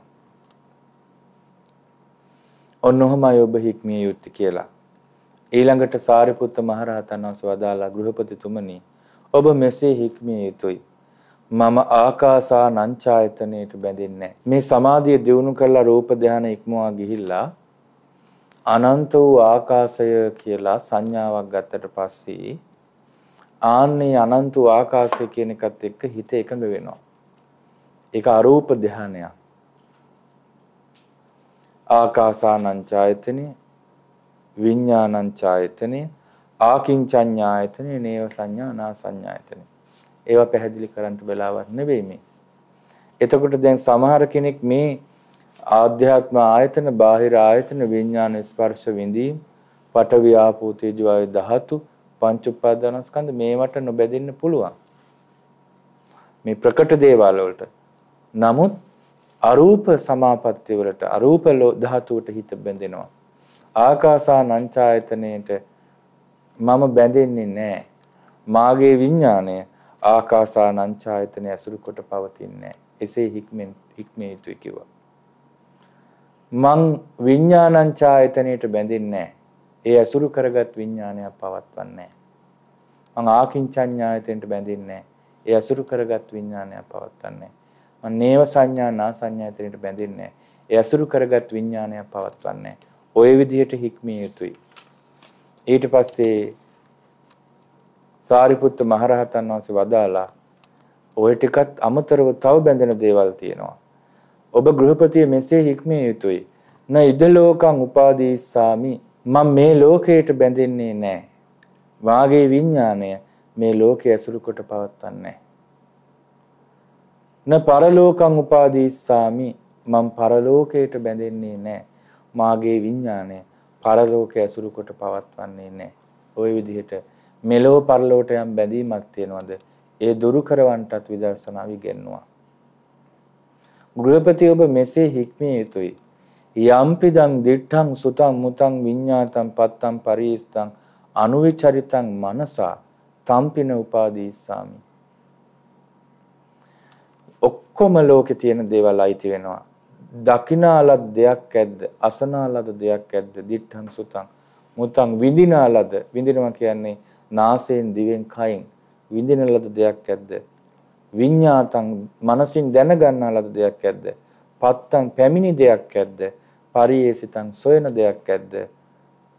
ඔන්නෝමයි ඔබ හික්මිය යුත්තේ කියලා ඊළඟට සාරිපුත්ත මහරහතන් වහන්සේ වදාලා ගෘහපතිතුමනි ඔබ මෙසේ හික්මිය යුතුයි. මම ආකාසා නංචායතනයට බැඳෙන්නේ මේ සමාධිය දියුණු කරලා රූප ධානය ඉක්මවා ගිහිල්ලා අනන්ත වූ ආකාශය කියලා සංඥාවක් ගත්තට පස්සේ ආන්නේ අනන්ත වූ ආකාශය කියන එකත් එක්ක හිත එකඟ වෙනවා. ඒක අරූප ධානයක්. ආකාසා නංචායතනේ විඤ්ඤාණං ඡායතනේ ආකින්චඤ්ඤායතනෙ නේව සංඥා නාසඤ්ඤායතනෙ. ඒවා පැහැදිලි කරන්න වෙලාවක් නෙවෙයි මේ. එතකොට දැන් සමහර කෙනෙක් මේ ආධ්‍යාත්ම ආයතන, බාහිර ආයතන, විඥාන ස්පර්ශ විඳීම්, පඨවි ආපෝ තේජෝ ආය ධාතු, පංච උපාදානස්කන්ධ මේවට නොබැඳෙන්න පුළුවන්. මේ ප්‍රකට දේවල් වලට. නමුත් අරූප සමාපත්තිය වලට අරූප ධාතුවට හිත බැඳෙනවා. ආකාසා නංචායතනයේට මම බැඳෙන්නේ නැහැ. මාගේ විඥාණය ආකාසානංචායතන ඇසුරු කොට පවතින්නේ නැහැ. එසේ හික්මෙන් හික්මේ යුතුයි කිව්වා. මං විඥානංචායතනයට බැඳෙන්නේ නැහැ. ඒ ඇසුරු කරගත් විඥානය පවත්වන්නේ නැහැ. මං ආකින්චඤ්ඤායතනයට බැඳෙන්නේ නැහැ. ඒ ඇසුරු කරගත් විඥානය පවත්වන්නේ නැහැ. මං නේව සංඥා නා සංඥායතනයට බැඳෙන්නේ නැහැ. ඒ ඇසුරු කරගත් විඥානය පවත්වන්නේ නැහැ. ওই විදිහට හික්මිය යුතුයි. ඊට පස්සේ සාරිපුත්ත මහරහතන් වහන්සේ වදාලා ඔය ටිකත් අමතරව තව බැඳෙන දේවල් තියෙනවා. ඔබ ගෘහපතිය මෙසේ හික්මිය යුතුයි. න ඉද ලෝකං උපාදීස්සාමි මම මේ ලෝකයට බැඳෙන්නේ නැහැ. වාගේ විඥාණය මේ ලෝකයේ ඇසුරු කොට පවත්වන්නේ න පරලෝකං උපාදීස්සාමි මම පරලෝකයට බැඳෙන්නේ නැහැ. මාගේ විඥාණය පරලෝකයේ ඇසුරු කොට පවත්වන්නේ නැහැ. ওই විදිහට මෙලෝ පරලෝට යම් බැඳීමක් තියෙනවද? ඒ දුරු කරවන්නටත් විදර්ශනාව ඉගෙනුවා. ගෘහපති ඔබ මෙසේ හික්මිය යුතුයි. යම්පිදං දිට්ඨං සුතං මුතං විඤ්ඤාතං පත්තං පරිස්තං අනුවිචරිතං මනසා තම්පින උපාදීස්සාමි. ඔක්කොම ලෝකේ තියෙන දේවල් අයිති වෙනවා. දකිනාලද දෙයක් ඇද්ද අසනාලද දෙයක් ඇද්ද දිට්ඨං සුතං මුතං විඳිනාලද විඳිනවා කියන්නේ නාසයෙන් දිවෙන් කයින් විඳිනලද දෙයක් ඇද්ද විඤ්ඤාතං මනසින් දැනගන්නාලද දෙයක් ඇද්ද පත්තං පැමිණි දෙයක් ඇද්ද පරියේසිතං සොයන දෙයක් ඇද්ද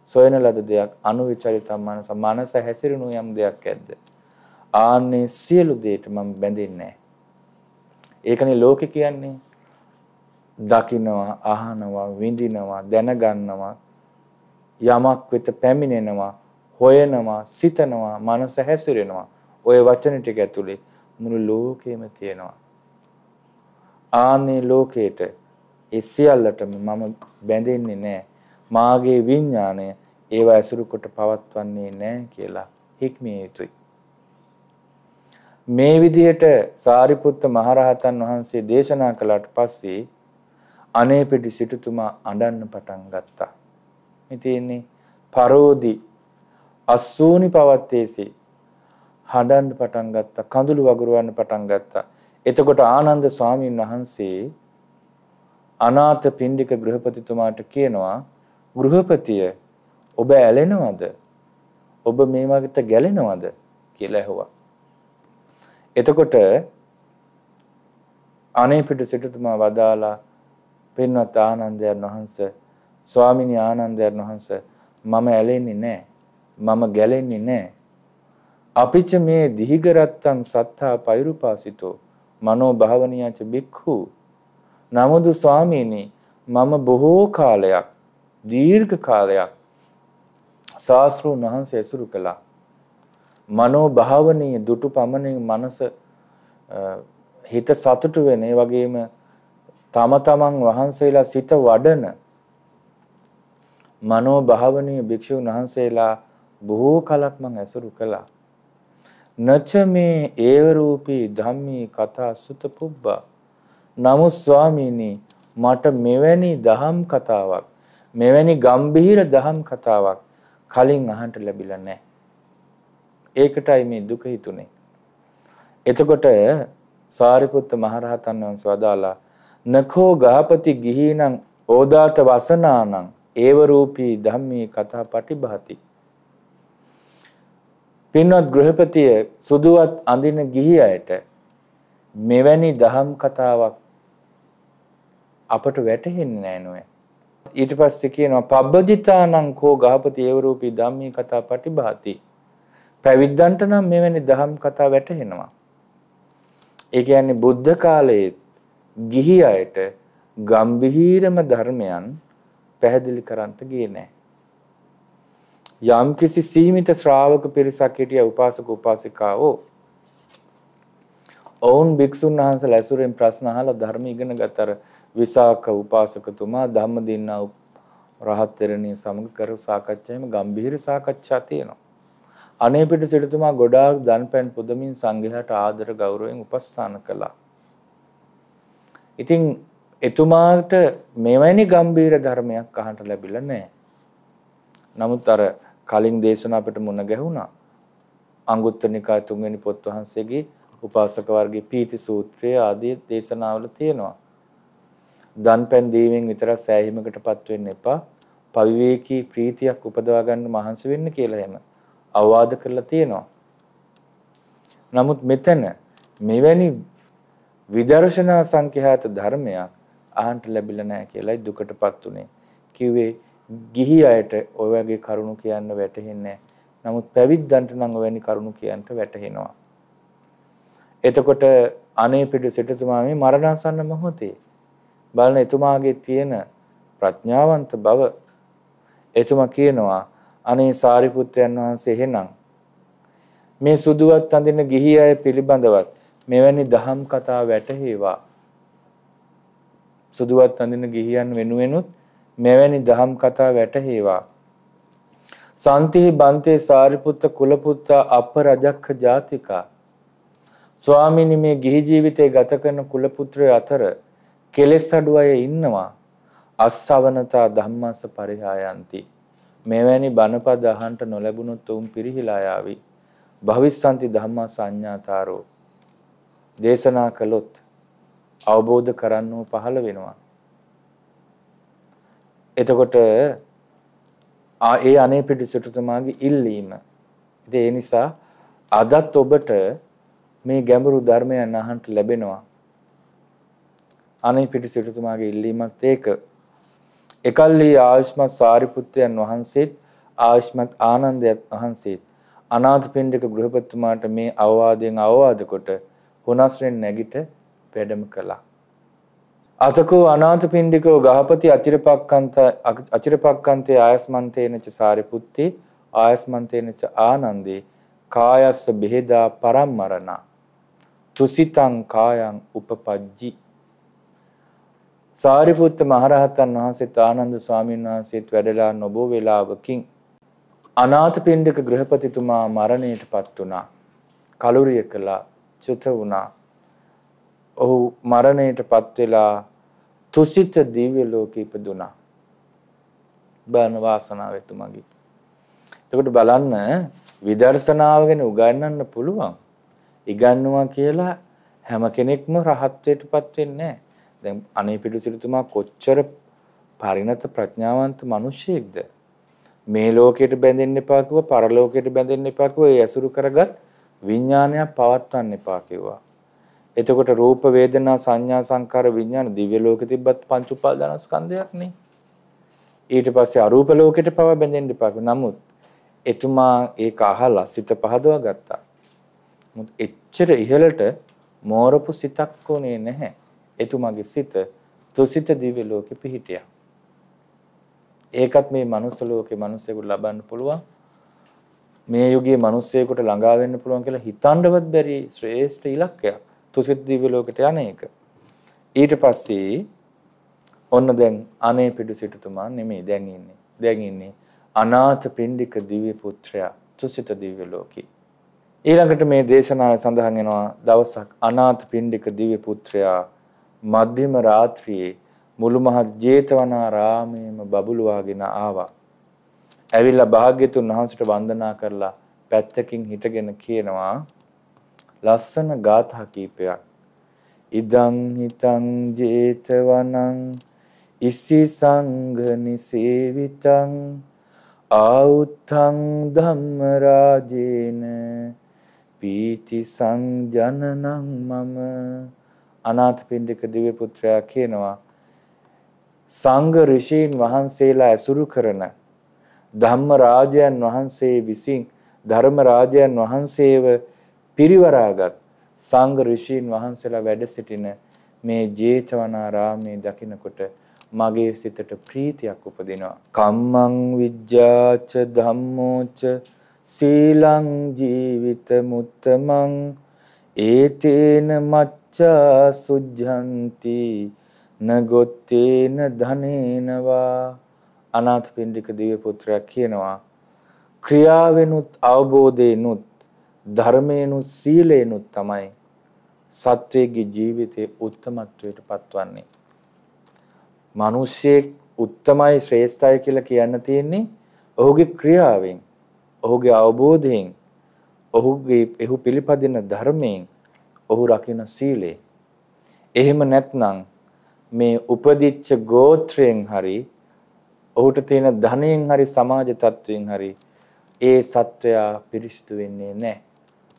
සොයන ලද දෙයක් අනුවිචරිතම් මනස මනස හැසිරුණු යම් දෙයක් ඇද්ද ආන්නේ සියලු දෙයට මම බැඳෙන්නේ නැහැ ඒකනේ ලෝකේ කියන්නේ දකිනවා අහනවා විඳිනවා දැනගන්නවා යමක් වෙත පැමිණෙනවා හොයනවා සිතනවා මනස හැසිරෙනවා ওই වචන ටික ඇතුලේ මුළු ලෝකෙම තියෙනවා ආනේ ලෝකේට ඒ සියල්ලටම මම බැඳෙන්නේ නැහැ මාගේ විඥාණය ඒව ඇසුරු කොට පවත්වන්නේ නැහැ කියලා හික්මිය යුතුයි මේ විදිහට සාරිපුත්ත මහරහතන් වහන්සේ දේශනා කළාට පස්සේ අනේපිඩි සිටුතුමා අඬන්න පටන් ගත්තා. මේ තියෙන්නේ පරෝදි අස්සූනි පවත්තේසේ හඬන්න පටන් ගත්තා කඳුළු වගුරවන්න පටන් ගත්තා එතකොට ආනන්ද ස්වාමීන් වහන්සේ අනාථ පින්ඩික ගෘහපතිතුමාට කියනවා ගෘහපතිය ඔබ ඇලෙනවද ඔබ මේ වගේට ගැලෙනවද කියලා ඇහුවා එතකොට අනේපිට සිටුතුමා වදාලා පින්වත් ආනන්දයන් වහන්ස ස්වාමිනි ආනන්දයන් වහන්ස මම ඇලෙන්නේ නැහැ. මම ගැලෙන්නේ නැහැ. අපිච මේ දිහිගරත්තං සත්තා පෛරුපාසිතෝ මනෝ භාවනියච බික්ඛු නමුදු ස්වාමීනි මම බොහෝ කාලයක් දීර්ඝ කාලයක් ශාස්ත්‍රුන් වහන්සේ ඇසුරු කළා මනෝ භාවනීය දුටු පමණින් මනස හිත සතුටු වෙන ඒ වගේම තම තමන් වහන්සේලා සිත වඩන මනෝ භාවනීය භික්ෂුන් වහන්සේලා බොහෝ කලක් මම ඇසුරු කළා. නච මේ ඒව රූපී ධම්මී කතා සුත පුබ්බා. නමුත් ස්වාමීනි මට මෙවැනි දහම් කතාවක් මෙවැනි ගම්භීර දහම් කතාවක් කලින් අහන්න ලැබිලා නැහැ. ඒකටයි මේ දුක හිතුනේ. එතකොට සාරිපුත්ත මහරහතන් වහන්සේ වදාලා නකෝ ගහපති ගිහිනං ඕදාත වසනානං ඒව රූපී ධම්මී කතා පටිභාති පින්වත් ගෘහපතිය සුදුවත් අඳින ගිහි අයට මෙවැනි දහම් කතාවක් අපට වැටහෙන්නේ නෑ නෝය. ඊට පස්සේ කියනවා පබ්බජිතානං කෝ ගහපති ඒව රූපී ධම්මී කතා පටිභාති. පැවිද්දන්ට නම් මෙවැනි දහම් කතා වැටහෙනවා. ඒ කියන්නේ බුද්ධ කාලයේත් ගිහි අයට ගම්භීරම ධර්මයන් පැහැදිලි කරන්නට ගියේ නැහැ. යම්කිසි සීමිත ශ්‍රාවක පිරිසක් හිටිය උපාසක උපාසිකාවෝ ඔවුන් භික්ෂුන් වහන්සේලා ඇසුරෙන් ප්‍රශ්න අහලා ධර්ම ඉගෙන ගත්තර විසාක උපාසකතුමා ධම්මදින්නා රහත් වෙරණිය සමග කර සාකච්ඡාවෙම ගැඹීර සාකච්ඡා තියෙනවා. අනේ පිට සිටුතුමා ගොඩාක් දන්පැන් පුදමින් සංඝයාට ආදර ගෞරවයෙන් උපස්ථාන කළා. ඉතින් එතුමාට මෙවැනි ගම්බීර ධර්මයක් අහන්ට ලැබිලා නැහැ. නමුත් අර කලින් දේශනා අපිට මුණ ගැහුණා. අංගුත්තර නිකාය තුන්වෙනි පොත් වහන්සේගේ උපාසක වර්ගයේ පීති සූත්‍රය ආදී දේශනාවල තියෙනවා. දන්පැන් දීමෙන් විතරක් සෑහීමකටපත් වෙන්න එපා. පවිවේකී ප්‍රීතියක් උපදවා ගන්න මහන්සි වෙන්න කියලා එහෙම අවවාද කරලා තියෙනවා. නමුත් මෙතන මෙවැනි විදර්ශනා සංඛ්‍යාත ධර්මයක් අහන්ට ලැබිලා නැහැ කියලායි දුකටපත් උනේ. කිව්වේ ගිහි අයට ඔය වගේ කරුණු කියන්න වැටහෙන්නේ නමුත් පැවිද්දන්ට නම් ඔවැනි කරුණු කියන්න වැටහෙනවා. එතකොට අනේ පිටු සිටුතුමා මේ මරණාසන්න මොහොතේ බලන එතුමාගේ තියෙන ප්‍රඥාවන්ත බව එතුමා කියනවා අනේ සාරිපුත්‍රයන් වහන්සේ එහෙනම් මේ සුදුවත් අඳින ගිහි අය පිළිබඳවත් මෙවැනි දහම් කතා වැටහේවා. සුදුවත් අඳින ගිහියන් වෙනුවෙනුත් මෙවැනි දහම් කතා වැටහේවා. සන්තිහි බන්තේ සාරිපුත්ත කුලපුත්තා අප රජක්ඛ ජාතිකා. ස්වාමිනි මේ ගිහි ජීවිතේ ගත කරන කුලපුත්‍රය අතර කෙලෙස් අඩු අය ඉන්නවා. අස්සවනතා ධම්මස්ස පරිහායන්ති. මෙවැනි බණපද අහන්ට නොලැබුණොත් උන් පිරිහිලා යාවි. භවිස්සන්ති ධම්මා සංඥාතාරෝ දේශනා කළොත් අවබෝධ කරන්න ඕ පහළ වෙනවා. එතකොට ඒ අනේ පිටි සිටුතුමාගේ ඉල්ලීම. ඉතින් ඒ නිසා අදත් ඔබට මේ ගැඹුරු ධර්මයන් අහන්න ලැබෙනවා. අනේ පිටි සිටුතුමාගේ ඉල්ලීමත් ඒක. එකල්හි ආයුෂ්මත් සාරිපුත්‍රයන් වහන්සේත් ආයුෂ්මත් ආනන්දයන් වහන්සේත් අනාථපිණ්ඩික ගෘහපතිතුමාට මේ අවවාදයෙන් අවවාද කොට හුනස්රෙන් නැගිට වැඩම කළා. අතකෝ අනාථ පින්ඩිකෝ ගහපති අචිරපක්කන්ත අචිරපක්කන්තේ ආයස්මන්තේනච සාරිපුත්ති ආයස්මන්තේනච ආනන්දේ කායස්ස බෙහෙදා පරම්මරණ තුසිතං කායං උපපජ්ජි සාරිපුත්ත මහරහතන් වහන්සේත් ආනන්ද ස්වාමීන් වහන්සේත් වැඩලා නොබෝ වේලාවකින් අනාථපිණ්ඩික ගෘහපතිතුමා මරණයට පත් වුණා කලුරිය කළා චුත වුණා. ඔහු මරණයටපත් වෙලා තුසිත දිව්‍ය ලෝකෙ ඉපදුනා. බාන වාසනාව එතුමගේ. එතකොට බලන්න විදර්ශනාව ගැන උගන්වන්න පුළුවන්. ඉගන්නවා කියලා හැම කෙනෙක්ම රහත්ත්වයටපත් වෙන්නේ නැහැ. දැන් අනේ පිටු සිටුතුමා කොච්චර පරිණත ප්‍රඥාවන්ත මිනිසෙක්ද? මේ ලෝකයට බැඳෙන්න එපා කිව්ව, පරලෝකයට බැඳෙන්න එපා කිව්ව, ඒ ඇසුරු කරගත් විඥානයක් පවත්වන්න එපා කිව්වා. එතකොට රූප වේදනා සංඥා සංකාර විඥාන දිව්‍ය ලෝකෙ තිබ්බත් පංච උපාදානස්කන්ධයක් නේ. ඊට පස්සේ අරූප ලෝකෙට පව බැඳෙන්න එපා නමුත් එතුමා ඒක අහලා සිත පහදවා ගත්තා. මුත් එච්චර ඉහළට මෝරපු සිතක් උනේ නැහැ. එතුමාගේ සිත තුසිත දිව්‍ය ලෝකෙ පිහිටියා. ඒකත් මේ මනුස්ස ලෝකේ මිනිස්සුන්ට ලබන්න පුළුවන්. මේ යුගයේ මිනිස්සෙකුට ළඟා වෙන්න පුළුවන් කියලා හිතන්නවත් බැරි ශ්‍රේෂ්ඨ ඉලක්කයක්. තුසිත දිව්‍ය ලෝකයට යන එක. ඊට පස්සේ ඔන්න දැන් අනේ පිටු සිටුතුමා නෙමෙයි දැන් ඉන්නේ. දැන් ඉන්නේ අනාථ පින්ඩික දිව්‍ය පුත්‍රයා තුසිත දිව්‍ය ලෝකේ. ඊළඟට මේ දේශනාවේ සඳහන් වෙනවා දවසක් අනාථ පින්ඩික දිව්‍ය පුත්‍රයා මධ්‍යම රාත්‍රියේ මුළු මහත් ජේතවනාරාමයේම බබළුවාගෙන ආවා. ඇවිල්ලා භාග්‍යතුන් වහන්සේට වන්දනා කරලා පැත්තකින් හිටගෙන කියනවා ලස්සන ගාථා කීපයක් ඉදං හිතං 제තවනං ඉසි සංඝනි සේවිතං ආඋත්තං ධම්ම රාජේන පීති සංජනනං මම අනාථපිණ්ඩික දිව්‍ය පුත්‍රයා කියනවා සංඝ ඍෂීන් වහන්සේලා ඇසුරු කරන ධම්ම රාජයන් වහන්සේ විසින් ධර්ම රාජයන් වහන්සේව පිරිවරාගත් සංඝ ඍෂීන් වහන්සේලා වැඩ සිටින මේ ජේතවනාරාමේ දකිනකොට මගේ සිතට ප්‍රීතියක් උපදිනවා. කම්මං විජ්ජාච ධම්මෝච සීලං ජීවිත මුත්තමං ඒතේන මච්ඡා සුද්ධන්ති නගොත්තේන ධනේනවා අනාථපිණ්ඩික දිව්‍යපුත්‍රයා කියනවා ක්‍රියාවෙනුත් අවබෝධයෙනුත් ධර්මයෙනුත් සීලයෙනුත් තමයි සත්‍යයේ ජීවිතයේ උත්තමත්වයට පත්වන්නේ. මිනිස්සෙක් උත්තමයි ශ්‍රේෂ්ඨයි කියලා කියන්න තියෙන්නේ ඔහුගේ ක්‍රියාවෙන්, ඔහුගේ අවබෝධයෙන්, ඔහුගේ එහු පිළිපදින ධර්මයෙන්, ඔහු රකින සීලේ. එහෙම නැත්නම් මේ උපදිච්ච ගෝත්‍රයෙන් හරි ඔහුට තියෙන ධනයෙන් හරි සමාජ තත්වයෙන් හරි ඒ සත්‍යයා පිරිසිදු වෙන්නේ නැහැ.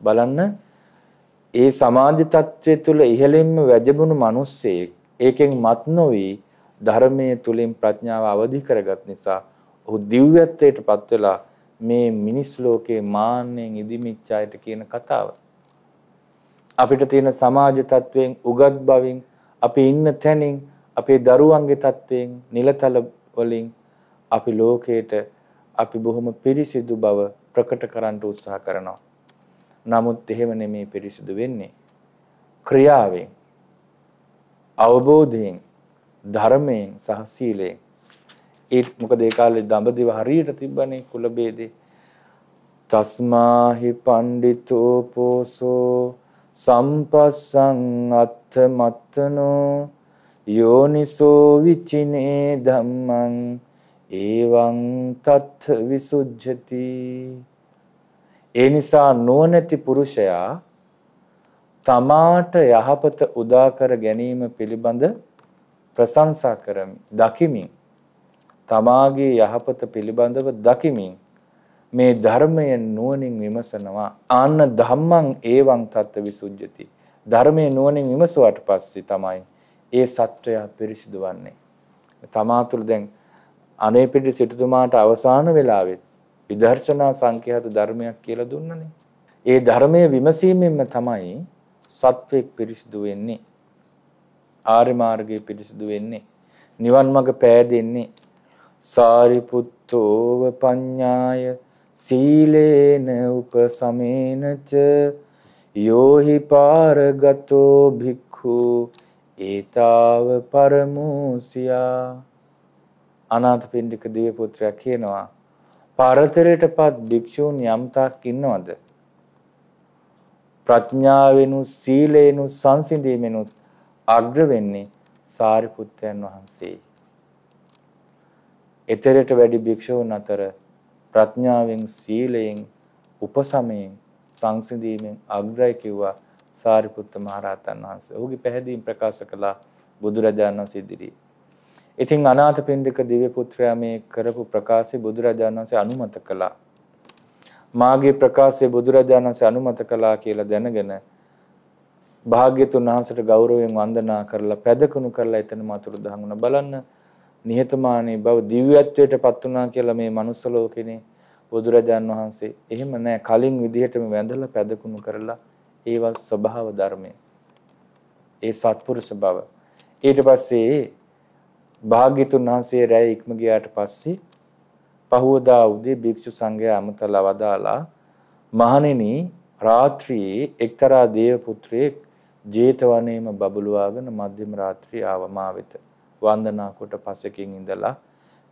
බලන්න ඒ සමාජ තත්ත්වය තුළ ඉහළින්ම වැජඹුණු මිනිස්සෙක් ඒකෙන් මත් නොවි ධර්මයේ තුලින් ප්‍රඥාව අවදි කරගත් නිසා ඔහු දිව්‍යත්වයට පත් වෙලා මේ මිනිස් ලෝකේ මාන්නෙන් ඉදිමිච්ච අයට කියන කතාව. අපිට තියෙන සමාජ තත්වයෙන් උගත් බවින් අපි ඉන්න තැනින් අපේ දරුවන්ගේ තත්වයෙන් නිලතල වලින් අපි ලෝකයට අපි බොහොම පිරිසිදු බව ප්‍රකට කරන්න උත්සාහ කරනවා. නමුත් එහෙම නෙමේ පිරිසිදු වෙන්නේ. ක්‍රියාවෙන් අවබෝධයෙන් ධර්මයෙන් සහ සීලයෙන් ඒ මොකද ඒ කාලේ දඹදිව හරියට තිබ්බනේ කුල ભેදේ තස්මාහි පණ්ඩිතෝ පෝසෝ සම්පස්සං අත්ථ මත්තනෝ යෝනිසෝ විචිනේ ධම්මං එවං තත් විසුද්ධති ඒ නිසා නුවණැති පුරුෂයා තමාට යහපත උදා කර ගැනීම පිළිබඳ ප්‍රශංසා කරමි දකිමින් තමාගේ යහපත පිළිබඳව දකිමින් මේ ධර්මය නුවණින් විමසනවා ආන්න ධම්මං එවං තත් විසුද්ධති ධර්මයේ නුවණින් විමසුවාට පස්සේ තමයි ඒ සත්‍යය පිරිසිදු වන්නේ තමා තුළ දැන් අනේපිඩි සිටුතුමාට අවසාන වෙලාවෙත් විදර්ශනා සංඛ්‍යාත ධර්මයක් කියලා දුන්නනේ. ඒ ධර්මය විමසීමෙන්ම තමයි සත්වෙක් පිරිසිදු වෙන්නේ. ආර්ය මාර්ගයේ පිරිසිදු වෙන්නේ. නිවන් මඟ පෑදෙන්නේ. සාරිපුත්තෝව පඤ්ඤාය සීලේන උපසමේනච යෝහි පාරගතෝ භික්ඛු ඒතාව පරමෝසියා අනාථපිණ්ඩික දිව්‍යපුත්‍රයා කියනවා පරතරයටපත් භික්ෂූන් යම්තාක් ඉන්නවද ප්‍රඥාවෙනු සීලේනු සංසිඳීමෙනුත් අග්‍ර වෙන්නේ සාරිපුත්තයන් වහන්සේයි. එතරට වැඩි භික්ෂූන් අතර ප්‍රඥාවෙන් සීලයෙන් උපසමයෙන් සංසිඳීමෙන් අග්‍රයි කිව්වා සාරිපුත්ත මහරහතන් වහන්සේ. ඔහුගේ පැහැදීම් ප්‍රකාශ කළා බුදුරජාණන් වහන්සේ ඉදිරියේ. ඉතින් අනාථපිණ්ඩික දිව්‍ය පුත්‍රයා මේ කරපු ප්‍රකාශය බුදුරජාණන් වහන්සේ අනුමත කළා. මාගේ ප්‍රකාශය බුදුරජාණන් වහන්සේ අනුමත කළා කියලා දැනගෙන භාග්‍යතුන් වහන්සේට ගෞරවයෙන් වන්දනා කරලා පැදකුණු කරලා එතනම අතුරුදහන් වුණා. බලන්න නිහතමානී බව දිව්‍යත්වයට පත් වුණා කියලා මේ manuss ලෝකෙනේ බුදුරජාන් වහන්සේ. එහෙම නෑ කලින් විදිහටම වැඳලා පැදකුණු කරලා ඒවත් ස්වභාව ධර්මය. ඒ සත්පුරුෂ බව. ඊට පස්සේ භාග්‍යතුන් වහන්සේ රැය ඉක්ම ගියාට පස්සේ පහවදා උදේ භික්ෂු සංඝයා අමතලා වදාලා මහණෙනි රාත්‍රියේ එක්තරා දේව පුත්‍රයෙක් ජේතවනයේම බබළුවාගෙන මධ්‍යම රාත්‍රියේ ආවමා වෙත වන්දනා කොට පසකින් ඉඳලා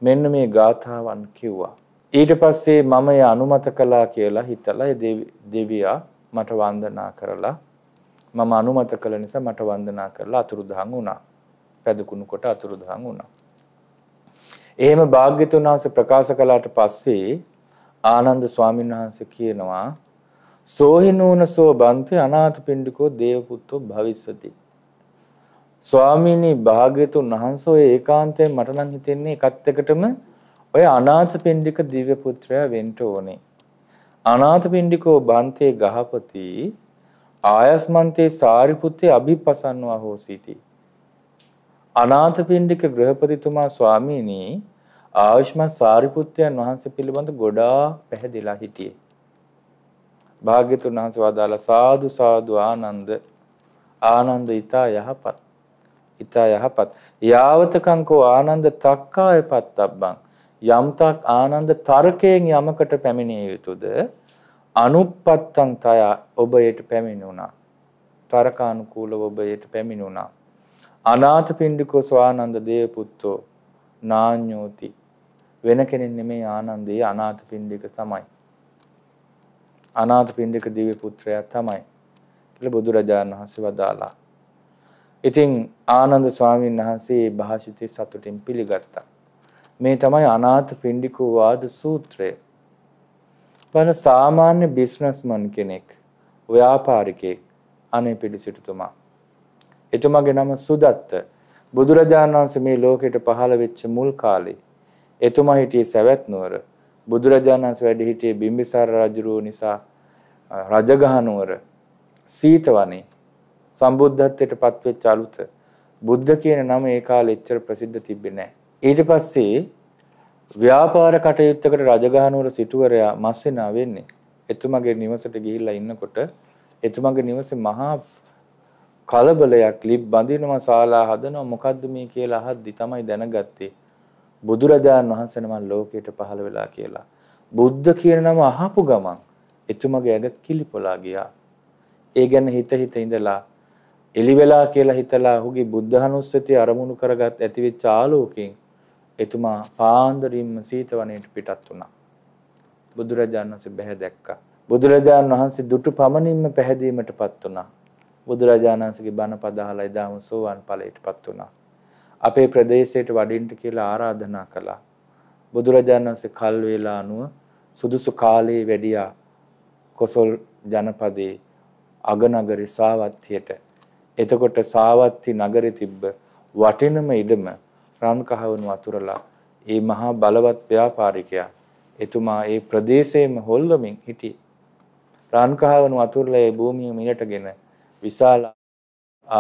මෙන්න මේ ගාථාවන් කිව්වා ඊට පස්සේ මම ඒ අනුමත කළා කියලා හිතලා ඒ දෙවියා මට වන්දනා කරලා මම අනුමත කළ නිසා මට වන්දනා කරලා අතුරුදහන් වුණා පැදකුණු කොට අතුරුදහන් වුණා. එහෙම භාග්‍යතුන් වහන්සේ ප්‍රකාශ කළාට පස්සේ ආනන්ද ස්වාමීන් වහන්සේ කියනවා සෝහිනූන සෝ බන්ති අනාථ පිණ්ඩිකෝ දේවපුත්තෝ භවිස්සති. ස්වාමීනි භාග්‍යතුන් වහන්සේ ඔය ඒකාන්තයෙන් මට නම් හිතෙන්නේ එකත් එකටම ඔය අනාථ පිණ්ඩික දිව්‍ය පුත්‍රයා වෙන්න ඕනේ. අනාථ පිණ්ඩිකෝ බන්තේ ගහපති ආයස්මන්තේ සාරිපුත්තේ අභිපසන්නවා හෝසිතී. අනාථපිණ්ඩික ගෘහපතිතුමා ස්වාමීනි ආයුෂ්මත් සාරිපුත්‍රයන් වහන්සේ පිළිබඳ ගොඩාක් පැහැදිලා හිටියේ. භාග්‍යතුන් වහන්සේ වදාලා සාදු සාදු ආනන්ද ආනන්ද ඊතා යහපත් ඊතා යහපත් යාවතකංකෝ ආනන්ද තක්කාය පත්තබ්බං යම්තක් ආනන්ද තර්කයෙන් යමකට පැමිණිය යුතුද අනුපත්තං තයා ඔබයට පැමිණුණා තරකානුකූලව ඔබයට පැමිණුණා අනාථපිණ්ඩිකෝ ස්වානන්ද දේවපුත්තෝ නාඤ්ඤෝති වෙන කෙනෙක් නෙමේ ආනන්දේ අනාථපිණ්ඩික තමයි. අනාථපිණ්ඩික දිව්‍ය පුත්‍රයා තමයි කියලා බුදුරජාණන් වහන්සේ වදාලා. ඉතින් ආනන්ද ස්වාමීන් වහන්සේ මේ භාෂිතේ සතුටින් පිළිගත්තා. මේ තමයි අනාථපිණ්ඩිකෝ වාද සූත්‍රය. බලන සාමාන්‍ය බිස්නස්මන් කෙනෙක් ව්‍යාපාරිකයෙක් අනේ පිළිසිටුතුමා එතුමගේ නම සුදත්ත. බුදුරජාණන් වහන්සේ මේ ලෝකෙට පහළ වෙච්ච මුල් කාලේ එතුමා හිටියේ සවැත් නුවර. බුදුරජාණන් වහන්සේ වැඩ හිටියේ බිම්බිසාර රජුරෝ නිසා රජගහ නුවර සීතවනේ සම්බුද්ධත්වයට පත්වෙච්ච අලුත බුද්ධ කියන නම ඒ කාලේ එච්චර ප්‍රසිද්ධ තිබ්බේ නැහැ. ඊට පස්සේ ව්‍යාපාර කටයුත්තකට රජගහනුවර සිටුවරයා මස්සෙනා වෙන්නේ. එතුමගේ නිවසට ගිහිල්ලා ඉන්නකොට එතුමගේ නිවසේ මහා කලබලයක් ලිප් බඳිනවා ශාලා හදනවා මොකද්ද මේ කියලා අහද්දි තමයි දැනගත්තේ බුදුරජාණන් වහන්සේ නම ලෝකයට පහළ වෙලා කියලා. බුද්ධ කියන නම අහපු ගමන් එතුමගේ ඇඟ කිලිපොලා ගියා. ඒ ගැන හිත හිත ඉඳලා එලි වෙලා කියලා හිතලා ඔහුගේ බුද්ධහනුස්සතිය අරමුණු කරගත් ඇතිවෙච්ච ආලෝකයෙන් එතුමා පාන්දරින්ම සීතවනයේට පිටත් වුණා. බුදුරජාණන් වහන්සේ බැහැ දැක්කා. බුදුරජාණන් වහන්සේ දුටු පමණින්ම පැහැදීමටපත් වුණා. බුදුරජාණන්සගේ බණ පදහලා එදාම සෝවන් ඵලයටපත් වුණා. අපේ ප්‍රදේශයට වඩින්න කියලා ආරාධනා කළා. බුදුරජාණන්සේ කල් වේලා අනුව සුදුසු කාලයේ වැඩියා කොසල් ජනපදයේ අගනගරේ සාවත්තියට. එතකොට සාවත්ති නගරේ තිබ්බ වටිනම ඉඩම රන් කහවණු අතුරලා ඒ මහා බලවත් ව්‍යාපාරිකයා එතුමා ඒ ප්‍රදේශයේම හොල්වමින් හිටියේ. රන් කහවණු අතුරලා ඒ භූමිය මිලටගෙන විශාල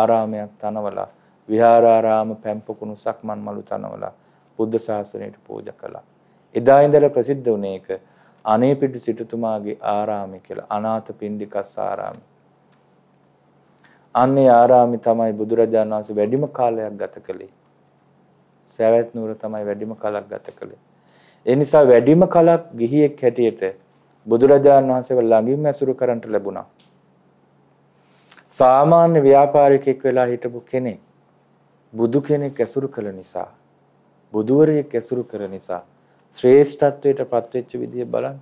ආරාමයක් තනවලා විහාරාරාම පැම්පකුණු සක්මන් මලු තනවලා බුද්ධ ශාසනයට පූජා කළා. එදා ඉඳලා ප්‍රසිද්ධ වුණේ ඒක අනේපිඩි සිටුතුමාගේ ආරාමය කියලා අනාථ පිණ්ඩිකස් ආරාමය. අන්නේ ආරාමය තමයි බුදුරජාණන් වහන්සේ වැඩිම කාලයක් ගත කළේ. සැවැත් නුවර තමයි වැඩිම කලක් ගත කළේ. ඒ නිසා වැඩිම කලක් ගිහියෙක් හැටියට බුදුරජාණන් වහන්සේව ළඟින්ම ඇසුරු කරන්ට ලැබුණා. සාමාන්‍ය ව්‍යාපාරිකයෙක් වෙලා හිටපු කෙනෙක් බුදු කෙනෙක් ඇසුරු කළ නිසා බුදුවරයෙක් ඇසුරු කර නිසා ශ්‍රේෂ්ඨත්වයට පත්වෙච්ච විදිය බලන්න.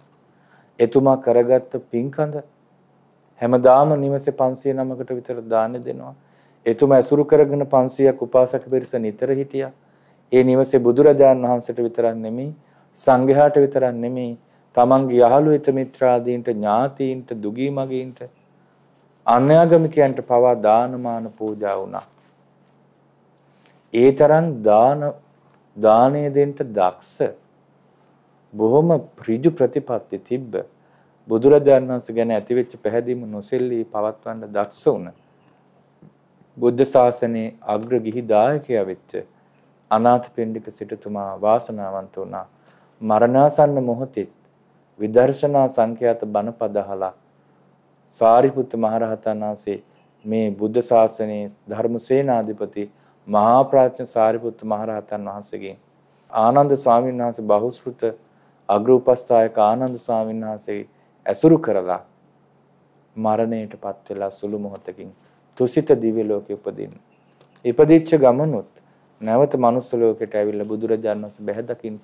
එතුමා කරගත්ත පින්කඳ හැමදාම නිවසේ 509කට විතර දාන්න දෙනවා. එතුමා ඇසුරු කරගෙන 500ක් උපාසක පිරිස නිතර හිටියා. ඒ නිවසේ බුදුරජාන් වහන්සේට විතරක් නෙමෙයි සංඝයාට විතරක් නෙමෙයි තමන්ගේ යහළු හිත මිත්‍රාදීන්ට ඥාතීන්ට දුගී මගීන්ට අන්‍යාගමිකයන්ට පවා දානමාන පූජා වුණා. ඒ තරම් දාන දාණය දෙන්න දක්ෂ බොහොම ඍජු ප්‍රතිපත්ති තිබ්බ බුදුරජාණන් වහන්සේ ගැන ඇතිවෙච්ච පැහැදීම නොසෙල්ලී පවත්වන්න දක්ෂ වුණ බුද්ධ ශාසනයේ අග්‍රගිහි දායකයා වෙච්ච අනාථපිණ්ඩික සිටුතුමා වාසනාවන්ත වුණා මරණාසන්න මොහොතේ විදර්ශනා සංඛ්‍යාත බණ පදහලා සාරිපුත්ත මහරහතන් වහන්සේ මේ බුද්ධ ශාසනයේ ධර්ම සේනාධිපති මහා ප්‍රඥ සාරිපුත්ත මහරහතන් වහන්සේගෙන් ආනන්ද ස්වාමීන් වහන්සේ බහුශෘත අග්‍රඋපස්ථායක ආනන්ද ස්වාමීන් වහන්සේ ඇසුරු කරලා මරණයටපත් වෙලා සුළු මොහොතකින් තුසිත දිව්‍ය ලෝකෙ උපදින්න. ඉපදිච්ච ගමනොත් නැවත manuss ලෝකෙට ඇවිල්ලා බුදුරජාණන් වහන්සේ බැහැ දකින්න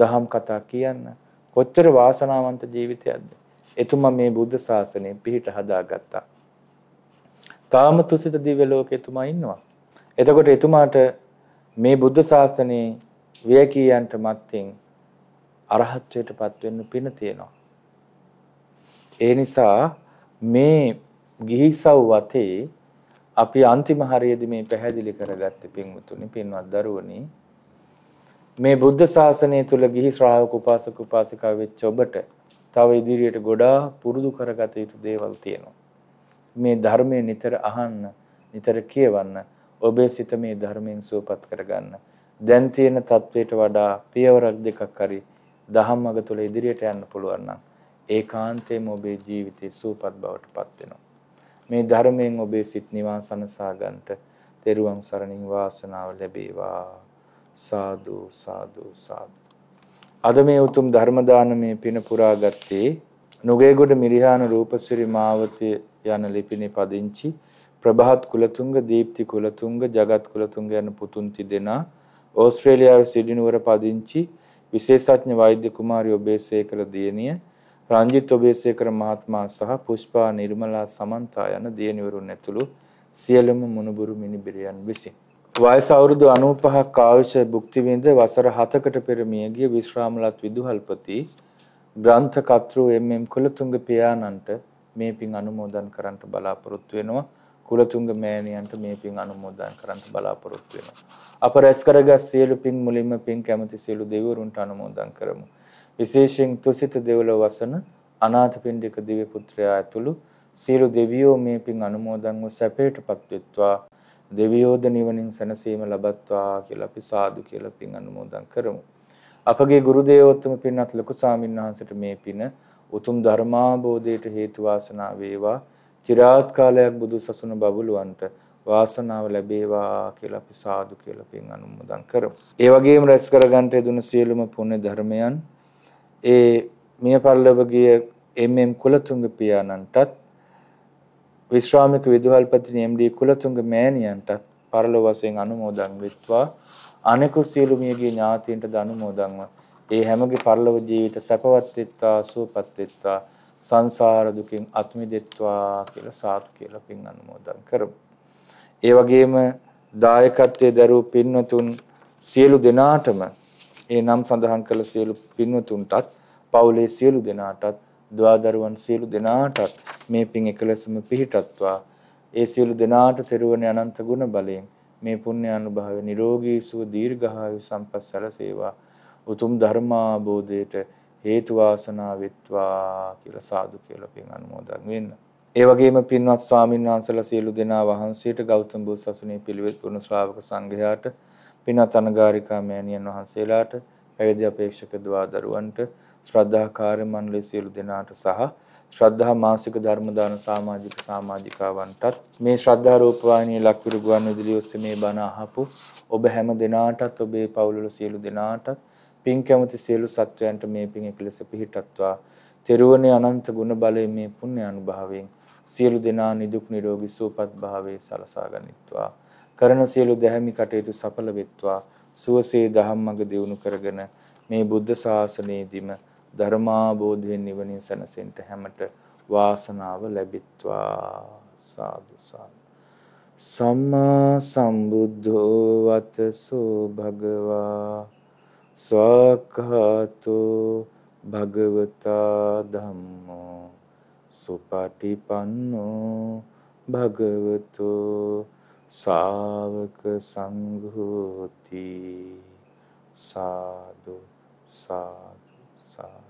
දහම් කතා කියන්න කොච්චර වාසනාවන්ත ජීවිතයක්ද එතුමා මේ බුද්ධ ශාසනය පිහිට හදාගත්තා. තාම තුසිත දිව්‍ය ලෝකේ එතුමා ඉන්නවා. එතකොට එතුමාට මේ බුද්ධ ශාසනයේ වියකීයන්ට මත්තෙන් අරහත්ත්වයටපත් වෙන්න පින තියෙනවා. ඒ නිසා මේ ගිහිසව් වතේ අපි අන්තිම හරියේදී මේ පැහැදිලි කරගත්තේ පින්වතුනි පින්වත් දරුවනි මේ බුද්ධ ශාසනය තුල ගිහි ශ්‍රාවක උපාසක උපාසිකා වෙච්ච ඔබට තව ඉදිරියට ගොඩා පුරුදු කරගත යුතු දේවල් තියෙනවා. මේ ධර්මය නිතර අහන්න නිතර කියවන්න ඔබේ සිත මේ ධර්මයෙන් සුවපත් කරගන්න. දැන් තියෙන තත්වයට වඩා පියවරක් දෙකක් හරි දහම් මඟ තුළ ඉදිරියට යන්න පුළුවන් නම් ඒකාන්තයෙන්ම ඔබේ ජීවිතේ සූපත් බවට පත් වෙනවා. මේ ධර්මයෙන් ඔබේ සිත් නිවන් සනසා ගන්නට තෙරුවන් සරණින් වාසනාව ලැබේවා. සාදු සාදු සාදු අද මේ උතුම් ධර්ම දානමේ පින පුරා ගත්තේ නුගේගොඩ මිරිහාන රූපසිරි මාවතේ යන ලිපිනේ පදිංචි ප්‍රභාත් කුලතුංග දීප්ති කුලතුංග ජගත් කුලතුංග යන පුතුන් තිදෙනා ඕස්ට්‍රේලියාවේ සිඩිනුවර පදිංචි විශේෂඥ වෛද්‍ය කුමාරි ඔබේසේකර දියණිය රංජිත් ඔබේසේකර මහත්මයා සහ පුෂ්පා නිර්මලා සමන්තා යන දියණිවරුන් ඇතුළු සියලුම මුණුබුරු මිනිබිරයන් විසින් වයස අවුරුදු 95ක් ආයුෂ භුක්ති විඳ වසර 7කට පෙර මියගිය විශ්‍රාමලත් විදුහල්පති ග්‍රන්ථ කතෘ එම්.එම්. කුලතුංග පියාණන්ට මේ පින් අනුමෝදන් කරන්නට බලාපොරොත්තු වෙනවා. කුලතුංග මෑණියන්ට මේ පින් අනුමෝදන් කරන්නට බලාපොරොත්තු වෙනවා. අප රැස් කරගත් සියලු පින් මුලින්ම පින් කැමති සියලු දෙවිවරුන්ට අනුමෝදන් කරමු. විශේෂයෙන් තුසිත දෙවල වසන අනාථ පිණ්ඩික දිව්‍ය පුත්‍රයා ඇතුළු සියලු දෙවියෝ මේ පින් අනුමෝදන් වූ සැපයටපත් වෙත්වා දෙවියෝද නිවනින් සැනසීම ලබත්වා කියලා අපි සාදු කියලා පින් අනුමෝදන් කරමු. අපගේ ගුරු දේවෝත්තම පින්වත් ලොකු සාමින්වහන්සේට මේ පින උතුම් ධර්මාබෝධයට හේතු වාසනා වේවා. চিරාත් කාලයක් බුදු සසුන බබළුවන්ට වාසනාව ලැබේවා කියලා අපි සාදු කියලා පින් අනුමෝදන් කරමු. ඒ වගේම රැස් කරගන්නට දුන සියලුම පුණ්‍ය ධර්මයන් ඒ මිය පරලොව ගිය එම් එම් කුලතුංග පියාණන්ටත් විශ්‍රාමික විදුහල්පති එම්.ඩී. කුලතුංග මෑණියන්ටත් පරලොව වශයෙන් අනුමෝදන් වෙත්වා අනෙකු සියලු මියගේ ඥාතීන්ටද අනුමෝදන්ව ඒ හැමගේ පරලොව ජීවිත සැපවත් වෙත්වා සුවපත් වෙත්වා සංසාර දුකින් අත් මිදෙත්වා කියලා සාදු කියලා පින් අනුමෝදන් කරමු. ඒ වගේම දායකත්වයේ දරූ පින්වතුන් සියලු දෙනාටම ඒ නම් සඳහන් කළ සියලු පින්වතුන්ටත් පවුලේ සියලු දෙනාටත් දවාදරුවන් සියලු දෙනාටත් මේ පින් එකලෙසම පිහිටත්වා ඒ සියලු දෙනාට තෙරුවන අනන්ත ගුණ බලයෙන් මේ පුණ්‍ය අනුභව නිරෝගී සුව දීර්ඝායු සම්පත් සැලසේවා උතුම් ධර්මාබෝධයට හේතු වාසනා වෙත්වා කියලා සාදු කියලා පින් අනුමෝදන් වෙන්න. ඒ වගේම පින්වත් ස්වාමීන් වහන්සේලා සියලු දෙනා වහන්සේට ගෞතම බුදු සසුනේ පිළිවෙත් පුණ ශ්‍රාවක සංඝයාට පින්වත් අනගාരികා මෑණියන් වහන්සේලාට පැවිදි අපේක්ෂක දුවා දරුවන්ට ශ්‍රද්ධා කාර්ය මණ්ඩලයේ සියලු දෙනාට සහ ශ්‍රද්ධා මාසික ධර්ම දාන සමාජික සමාජිකාවන්ටත් මේ ශ්‍රද්ධා රූපවාහිනිය ලක්විරු ගුවන් විදුලිය ඔස්සේ මේ බණ අහපු ඔබ හැම දෙනාටත් ඔබේ පවුලවල සියලු දෙනාටත් පින් කැමති සියලු සත්වයන්ට මේ පින් එකලස පිහිටත්වා තෙරුවනේ අනන්ත ගුණ බලයෙන් මේ පුණ්‍ය අනුභවයෙන් සියලු දෙනා නිදුක් නිරෝගී සුවපත් භාවයේ සලසා ගනිත්වා කරන සියලු දැහැමි කටයුතු සඵල වෙත්වා සුවසේ ධම්මඟ දියුණු කරගෙන මේ බුද්ධ ශාසනයේදීම ධර්මාබෝධයෙන් නිවනින් සැනසෙන්ට හැමට වාසනාව ලැබිත්වා සාදුසා. සම්මා සම්බුද්ධෝවත සෝ භගවා සාකාතෝ භගවතා ධම්මෝ සුපටිපන්නෝ භගවතෝ සාවක සංඝෝති සාදු සාදු සා